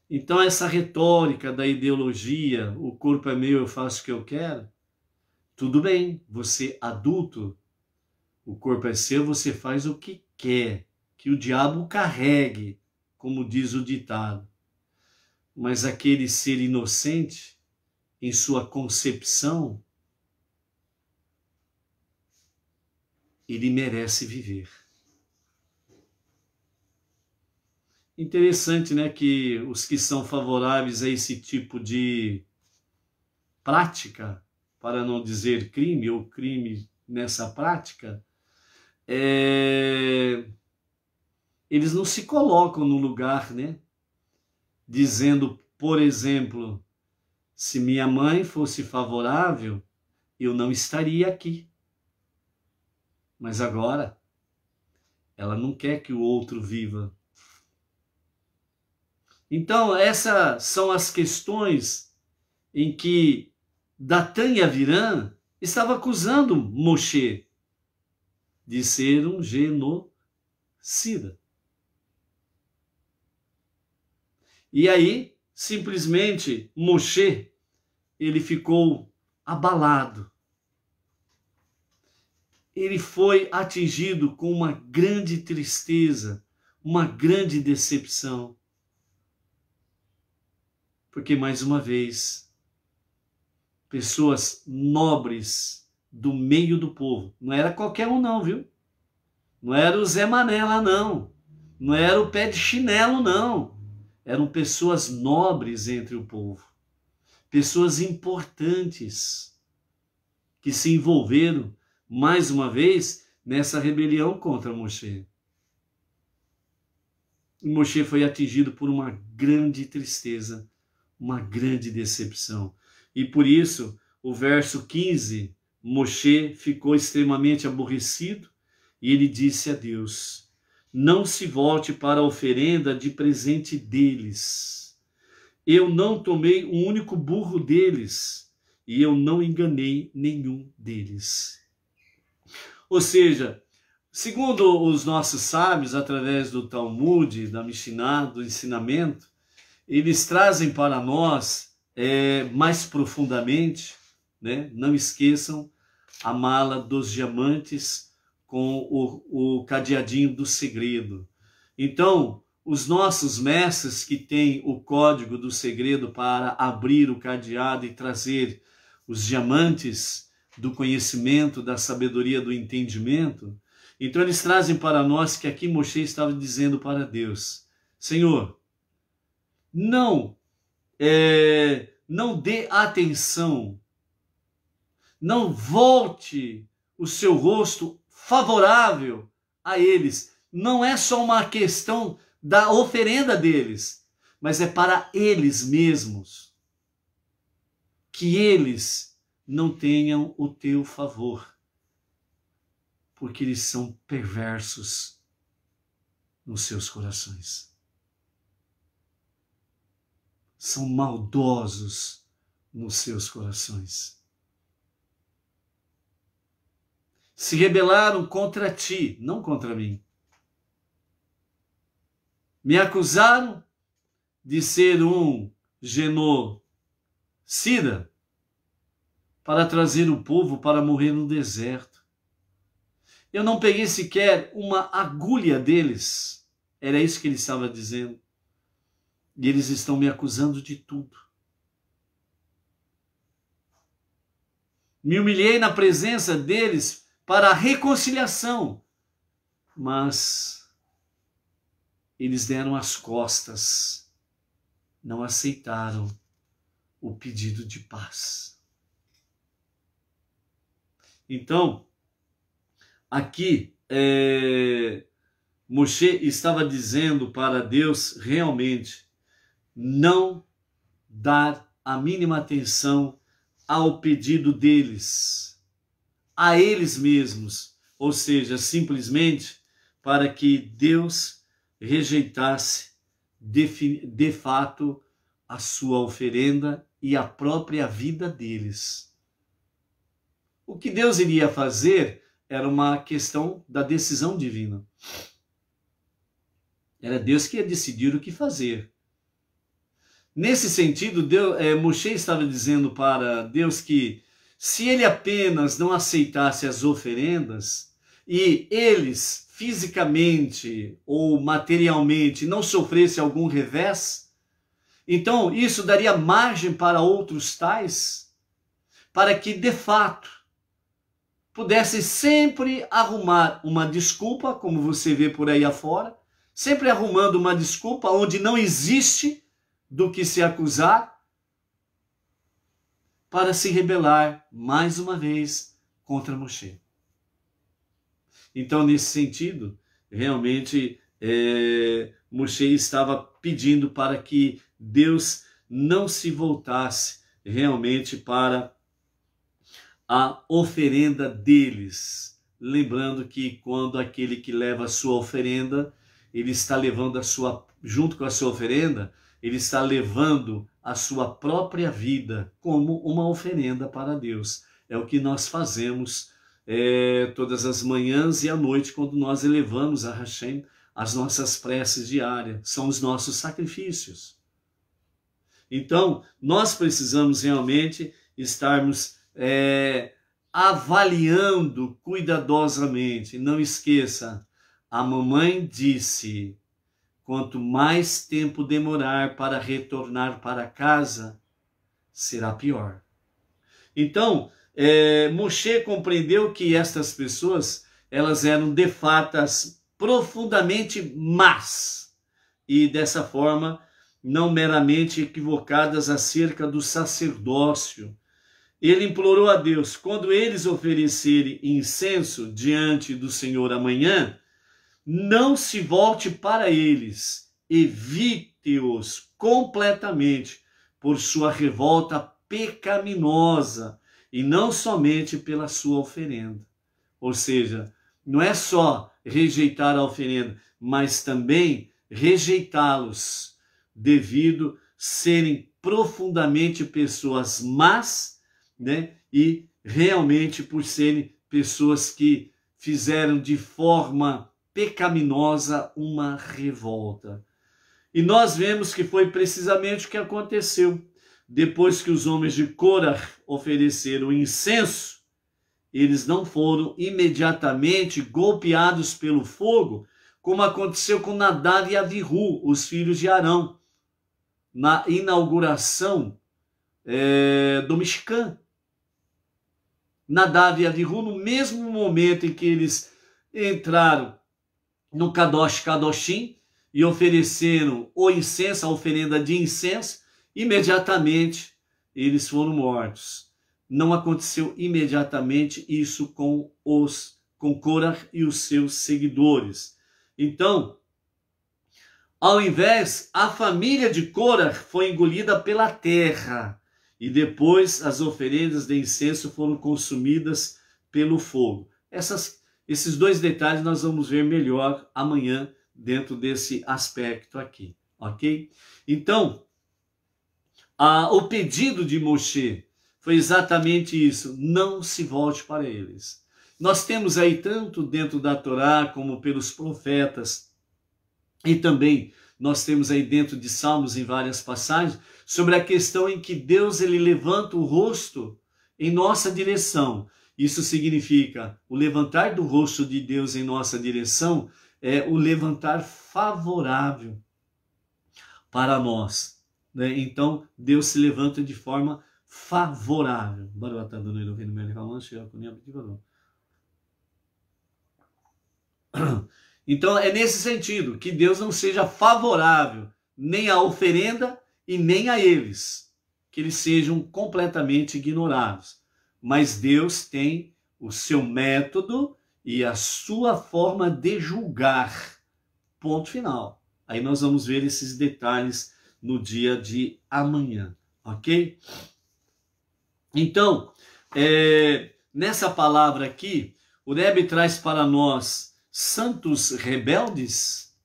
Então, essa retórica da ideologia, o corpo é meu, eu faço o que eu quero, tudo bem, você adulto, o corpo é seu, você faz o que quer que o diabo carregue, como diz o ditado. Mas aquele ser inocente, em sua concepção, ele merece viver. Interessante, né, que os que são favoráveis a esse tipo de prática, para não dizer crime ou crime nessa prática, é, eles não se colocam no lugar, né? Dizendo, por exemplo, se minha mãe fosse favorável, eu não estaria aqui. Mas agora, ela não quer que o outro viva. Então, essas são as questões em que Datan e Avirã estava acusando Moshe de ser um genocida. E aí, simplesmente, Moshe, ele ficou abalado. Ele foi atingido com uma grande tristeza, uma grande decepção. Porque, mais uma vez, pessoas nobres do meio do povo, não era qualquer um, não, viu? Não era o Zé Manela, não. Não era o pé de chinelo, não eram pessoas nobres entre o povo, pessoas importantes que se envolveram mais uma vez nessa rebelião contra Moshe. E Moshe foi atingido por uma grande tristeza, uma grande decepção. E por isso, o verso 15, Moshe ficou extremamente aborrecido e ele disse a Deus: não se volte para a oferenda de presente deles. Eu não tomei um único burro deles, e eu não enganei nenhum deles. Ou seja, segundo os nossos sábios, através do Talmud, da Mishnah, do ensinamento, eles trazem para nós é, mais profundamente, né? não esqueçam a mala dos diamantes, com o, o cadeadinho do segredo. Então, os nossos mestres que têm o código do segredo para abrir o cadeado e trazer os diamantes do conhecimento, da sabedoria, do entendimento, então eles trazem para nós que aqui Moisés estava dizendo para Deus: Senhor, não é, não dê atenção, não volte o seu rosto favorável a eles. Não é só uma questão da oferenda deles, mas é para eles mesmos. Que eles não tenham o teu favor, porque eles são perversos nos seus corações. São maldosos nos seus corações. se rebelaram contra ti, não contra mim. Me acusaram de ser um genocida para trazer o povo para morrer no deserto. Eu não peguei sequer uma agulha deles. Era isso que ele estava dizendo. E eles estão me acusando de tudo. Me humilhei na presença deles para a reconciliação, mas eles deram as costas, não aceitaram o pedido de paz. Então, aqui é, Moshe estava dizendo para Deus realmente não dar a mínima atenção ao pedido deles a eles mesmos, ou seja, simplesmente para que Deus rejeitasse de, de fato a sua oferenda e a própria vida deles. O que Deus iria fazer era uma questão da decisão divina. Era Deus que ia decidir o que fazer. Nesse sentido, Deus, é, eh, Moshe estava dizendo para Deus que se ele apenas não aceitasse as oferendas e eles fisicamente ou materialmente não sofressem algum revés, então isso daria margem para outros tais, para que de fato pudesse sempre arrumar uma desculpa, como você vê por aí afora, sempre arrumando uma desculpa onde não existe do que se acusar, para se rebelar mais uma vez contra Moshe. Então, nesse sentido, realmente é, Moshe estava pedindo para que Deus não se voltasse realmente para a oferenda deles. Lembrando que quando aquele que leva a sua oferenda, ele está levando a sua, junto com a sua oferenda, ele está levando a sua própria vida como uma oferenda para Deus. É o que nós fazemos é, todas as manhãs e à noite quando nós elevamos a Hashem as nossas preces diárias, são os nossos sacrifícios. Então, nós precisamos realmente estarmos é, avaliando cuidadosamente. Não esqueça, a mamãe disse Quanto mais tempo demorar para retornar para casa, será pior. Então, é, Moshe compreendeu que estas pessoas elas eram de fatas profundamente más e dessa forma não meramente equivocadas acerca do sacerdócio. Ele implorou a Deus: quando eles oferecerem incenso diante do Senhor amanhã, não se volte para eles, evite-os completamente por sua revolta pecaminosa e não somente pela sua oferenda. Ou seja, não é só rejeitar a oferenda, mas também rejeitá-los, devido serem profundamente pessoas más, né? E realmente por serem pessoas que fizeram de forma pecaminosa, uma revolta. E nós vemos que foi precisamente o que aconteceu. Depois que os homens de Korah ofereceram incenso, eles não foram imediatamente golpeados pelo fogo, como aconteceu com Nadab e Avihu, os filhos de Arão, na inauguração é, do Mishkan. Nadab e Avihu, no mesmo momento em que eles entraram no Kadosh Kadoshim e ofereceram o incenso, a oferenda de incenso, imediatamente eles foram mortos. Não aconteceu imediatamente isso com os com Korah e os seus seguidores. Então, ao invés, a família de Korah foi engolida pela terra e depois as oferendas de incenso foram consumidas pelo fogo. Essas esses dois detalhes nós vamos ver melhor amanhã dentro desse aspecto aqui, ok? Então, a, o pedido de Moshe foi exatamente isso: não se volte para eles. Nós temos aí, tanto dentro da Torá como pelos profetas, e também nós temos aí dentro de Salmos em várias passagens, sobre a questão em que Deus ele levanta o rosto em nossa direção isso significa o levantar do rosto de Deus em nossa direção é o levantar favorável para nós. Né? Então, Deus se levanta de forma favorável. [coughs] Então, é nesse sentido que Deus não seja favorável nem à oferenda e nem a eles, que eles sejam completamente ignorados mas Deus tem o seu método e a sua forma de julgar. Ponto final. Aí nós vamos ver esses detalhes no dia de amanhã, ok? Então, é, nessa palavra aqui, o Rebbe traz para nós santos rebeldes,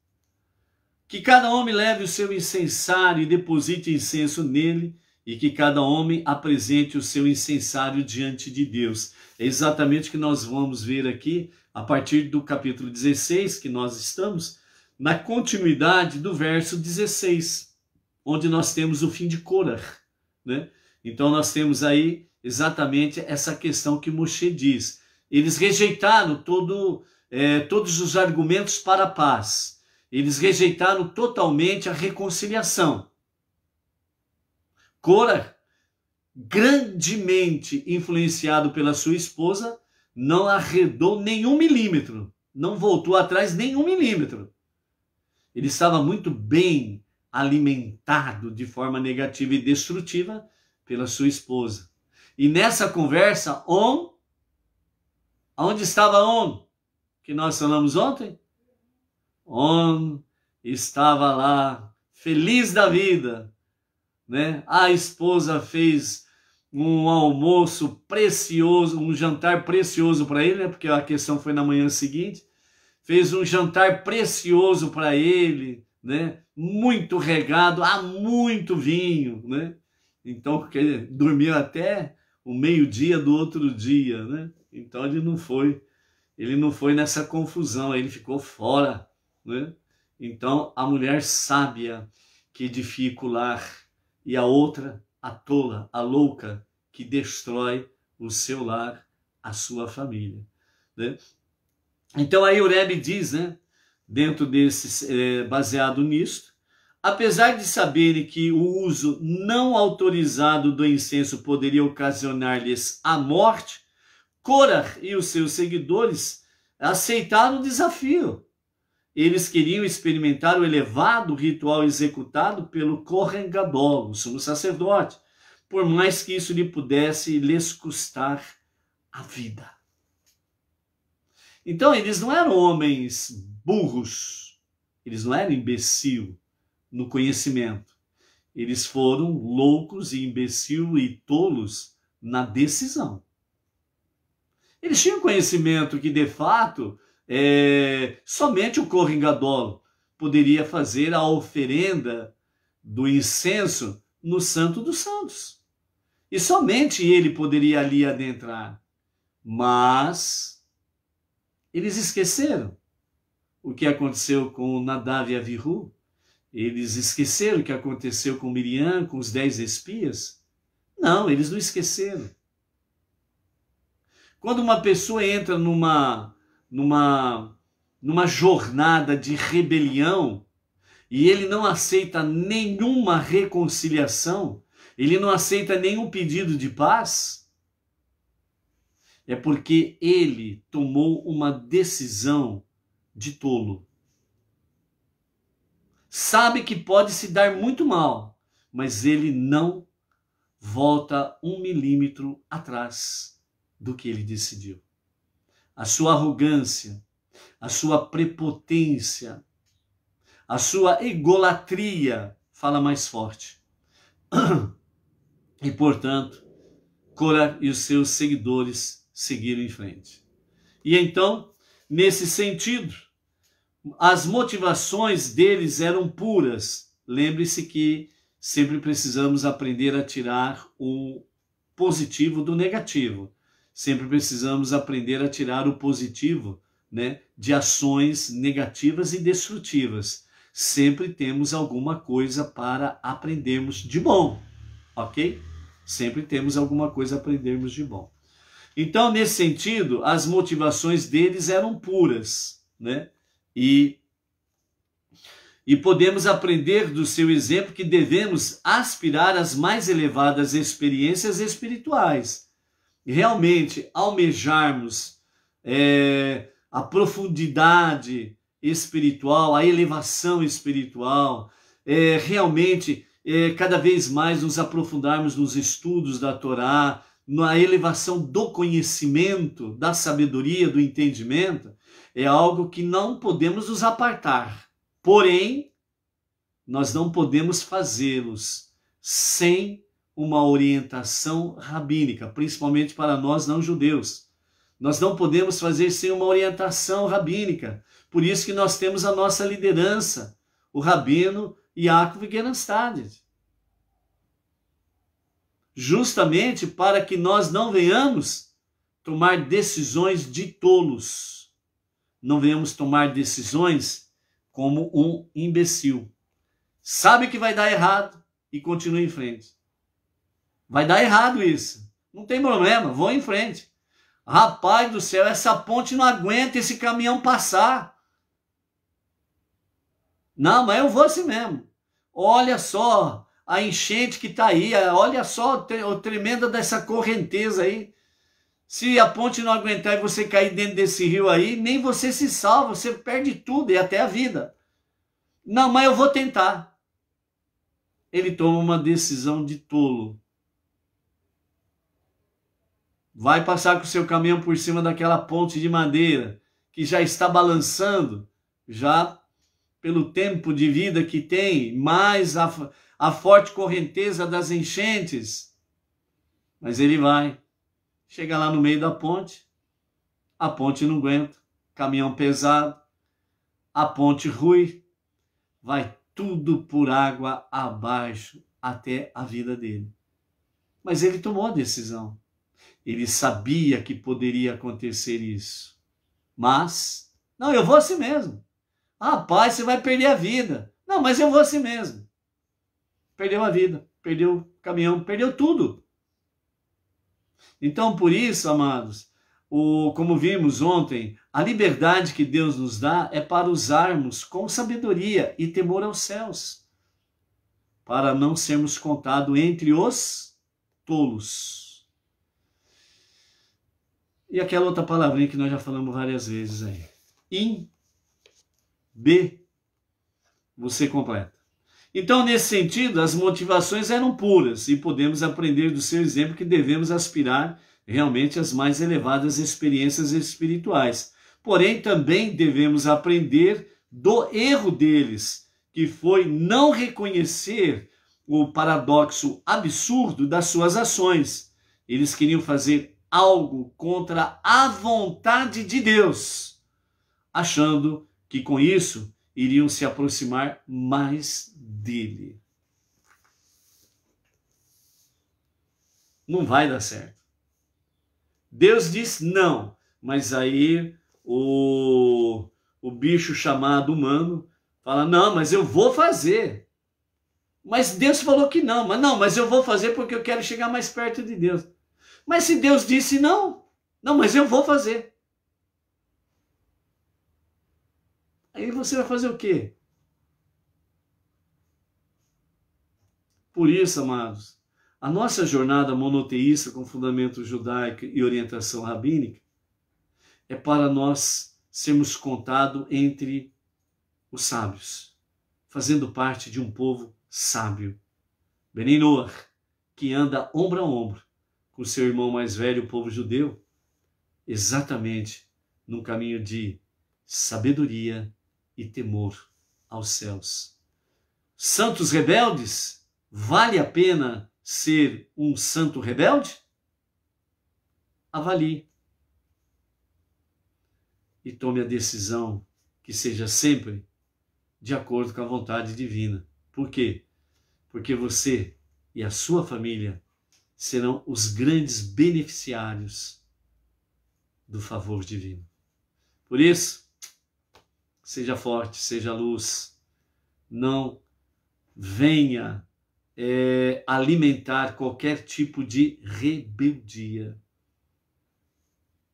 que cada homem leve o seu incensário e deposite incenso nele, e que cada homem apresente o seu incensário diante de Deus. É exatamente o que nós vamos ver aqui a partir do capítulo 16 que nós estamos, na continuidade do verso 16, onde nós temos o fim de Korah, né? Então nós temos aí exatamente essa questão que Moshe diz. Eles rejeitaram todo, é, todos os argumentos para a paz. Eles rejeitaram totalmente a reconciliação. Cora, grandemente influenciado pela sua esposa, não arredou nenhum milímetro, não voltou atrás nenhum milímetro. Ele estava muito bem alimentado de forma negativa e destrutiva pela sua esposa. E nessa conversa, On, onde estava On? Que nós falamos ontem? On estava lá, feliz da vida, né? A esposa fez um almoço precioso, um jantar precioso para ele, né? Porque a questão foi na manhã seguinte. Fez um jantar precioso para ele, né? Muito regado, há muito vinho, né? Então, ele dormiu até o meio-dia do outro dia, né? Então ele não foi, ele não foi nessa confusão, ele ficou fora, né? Então, a mulher sábia que edifica o lar e a outra a tola, a louca, que destrói o seu lar, a sua família. Né? Então aí o Rebbe diz, né, dentro desse é, baseado nisto, apesar de saberem que o uso não autorizado do incenso poderia ocasionar-lhes a morte, Korah e os seus seguidores aceitaram o desafio eles queriam experimentar o elevado ritual executado pelo Kohen Gadol, o sumo sacerdote, por mais que isso lhe pudesse lhes custar a vida. Então eles não eram homens burros, eles não eram imbecil no conhecimento. Eles foram loucos e imbecil e tolos na decisão. Eles tinham conhecimento que de fato é, somente o corringadolo poderia fazer a oferenda do incenso no Santo dos Santos. E somente ele poderia ali adentrar. Mas eles esqueceram o que aconteceu com Nadav e Avihu. Eles esqueceram o que aconteceu com Miriam, com os dez espias. Não, eles não esqueceram. Quando uma pessoa entra numa numa, numa jornada de rebelião e ele não aceita nenhuma reconciliação, ele não aceita nenhum pedido de paz, é porque ele tomou uma decisão de tolo. Sabe que pode se dar muito mal, mas ele não volta um milímetro atrás do que ele decidiu a sua arrogância, a sua prepotência, a sua egolatria fala mais forte. [clears throat] E, portanto, Cora e os seus seguidores seguiram em frente. E então, nesse sentido, as motivações deles eram puras. Lembre-se que sempre precisamos aprender a tirar o positivo do negativo. Sempre precisamos aprender a tirar o positivo né, de ações negativas e destrutivas. Sempre temos alguma coisa para aprendermos de bom, ok? Sempre temos alguma coisa a aprendermos de bom. Então, nesse sentido, as motivações deles eram puras, né? E, e podemos aprender do seu exemplo que devemos aspirar às mais elevadas experiências espirituais realmente almejarmos é, a profundidade espiritual, a elevação espiritual, é, realmente é, cada vez mais nos aprofundarmos nos estudos da Torá, na elevação do conhecimento, da sabedoria, do entendimento, é algo que não podemos nos apartar. Porém, nós não podemos fazê-los sem uma orientação rabínica, principalmente para nós não judeus. Nós não podemos fazer sem uma orientação rabínica. Por isso que nós temos a nossa liderança, o rabino Yaakov Genastad. Justamente para que nós não venhamos tomar decisões de tolos. Não venhamos tomar decisões como um imbecil. Sabe que vai dar errado e continua em frente. Vai dar errado isso. Não tem problema, vou em frente. Rapaz do céu, essa ponte não aguenta esse caminhão passar. Não, mas eu vou assim mesmo. Olha só a enchente que está aí, olha só o tremenda dessa correnteza aí. Se a ponte não aguentar e você cair dentro desse rio aí, nem você se salva, você perde tudo e até a vida. Não, mas eu vou tentar. Ele toma uma decisão de tolo vai passar com o seu caminhão por cima daquela ponte de madeira que já está balançando, já pelo tempo de vida que tem, mais a, a forte correnteza das enchentes. Mas ele vai, chega lá no meio da ponte, a ponte não aguenta, caminhão pesado, a ponte rui, vai tudo por água abaixo até a vida dele. Mas ele tomou a decisão. Ele sabia que poderia acontecer isso. Mas, não, eu vou assim mesmo. Rapaz, ah, você vai perder a vida. Não, mas eu vou assim mesmo. Perdeu a vida, perdeu o caminhão, perdeu tudo. Então, por isso, amados, o, como vimos ontem, a liberdade que Deus nos dá é para usarmos com sabedoria e temor aos céus, para não sermos contados entre os tolos. E aquela outra palavrinha que nós já falamos várias vezes aí. In, B, você completa. Então, nesse sentido, as motivações eram puras e podemos aprender do seu exemplo que devemos aspirar realmente às mais elevadas experiências espirituais. Porém, também devemos aprender do erro deles, que foi não reconhecer o paradoxo absurdo das suas ações. Eles queriam fazer algo contra a vontade de Deus, achando que com isso iriam se aproximar mais dele. Não vai dar certo. Deus diz não, mas aí o, o bicho chamado humano fala: não, mas eu vou fazer. Mas Deus falou que não, mas não, mas eu vou fazer porque eu quero chegar mais perto de Deus. Mas se Deus disse não, não, mas eu vou fazer. Aí você vai fazer o quê? Por isso, amados, a nossa jornada monoteísta com fundamento judaico e orientação rabínica é para nós sermos contado entre os sábios, fazendo parte de um povo sábio. Beninor, que anda ombro a ombro com seu irmão mais velho, o povo judeu, exatamente num caminho de sabedoria e temor aos céus. Santos rebeldes, vale a pena ser um santo rebelde? Avalie e tome a decisão que seja sempre de acordo com a vontade divina. Por quê? Porque você e a sua família serão os grandes beneficiários do favor divino. Por isso, seja forte, seja luz, não venha é, alimentar qualquer tipo de rebeldia.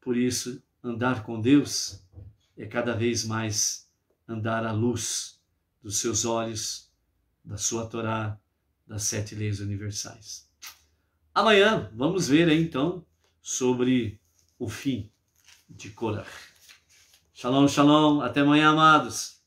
Por isso, andar com Deus é cada vez mais andar à luz dos seus olhos, da sua Torá, das sete leis universais. Amanhã vamos ver aí, então sobre o fim de Korah. Shalom, shalom. Até amanhã, amados.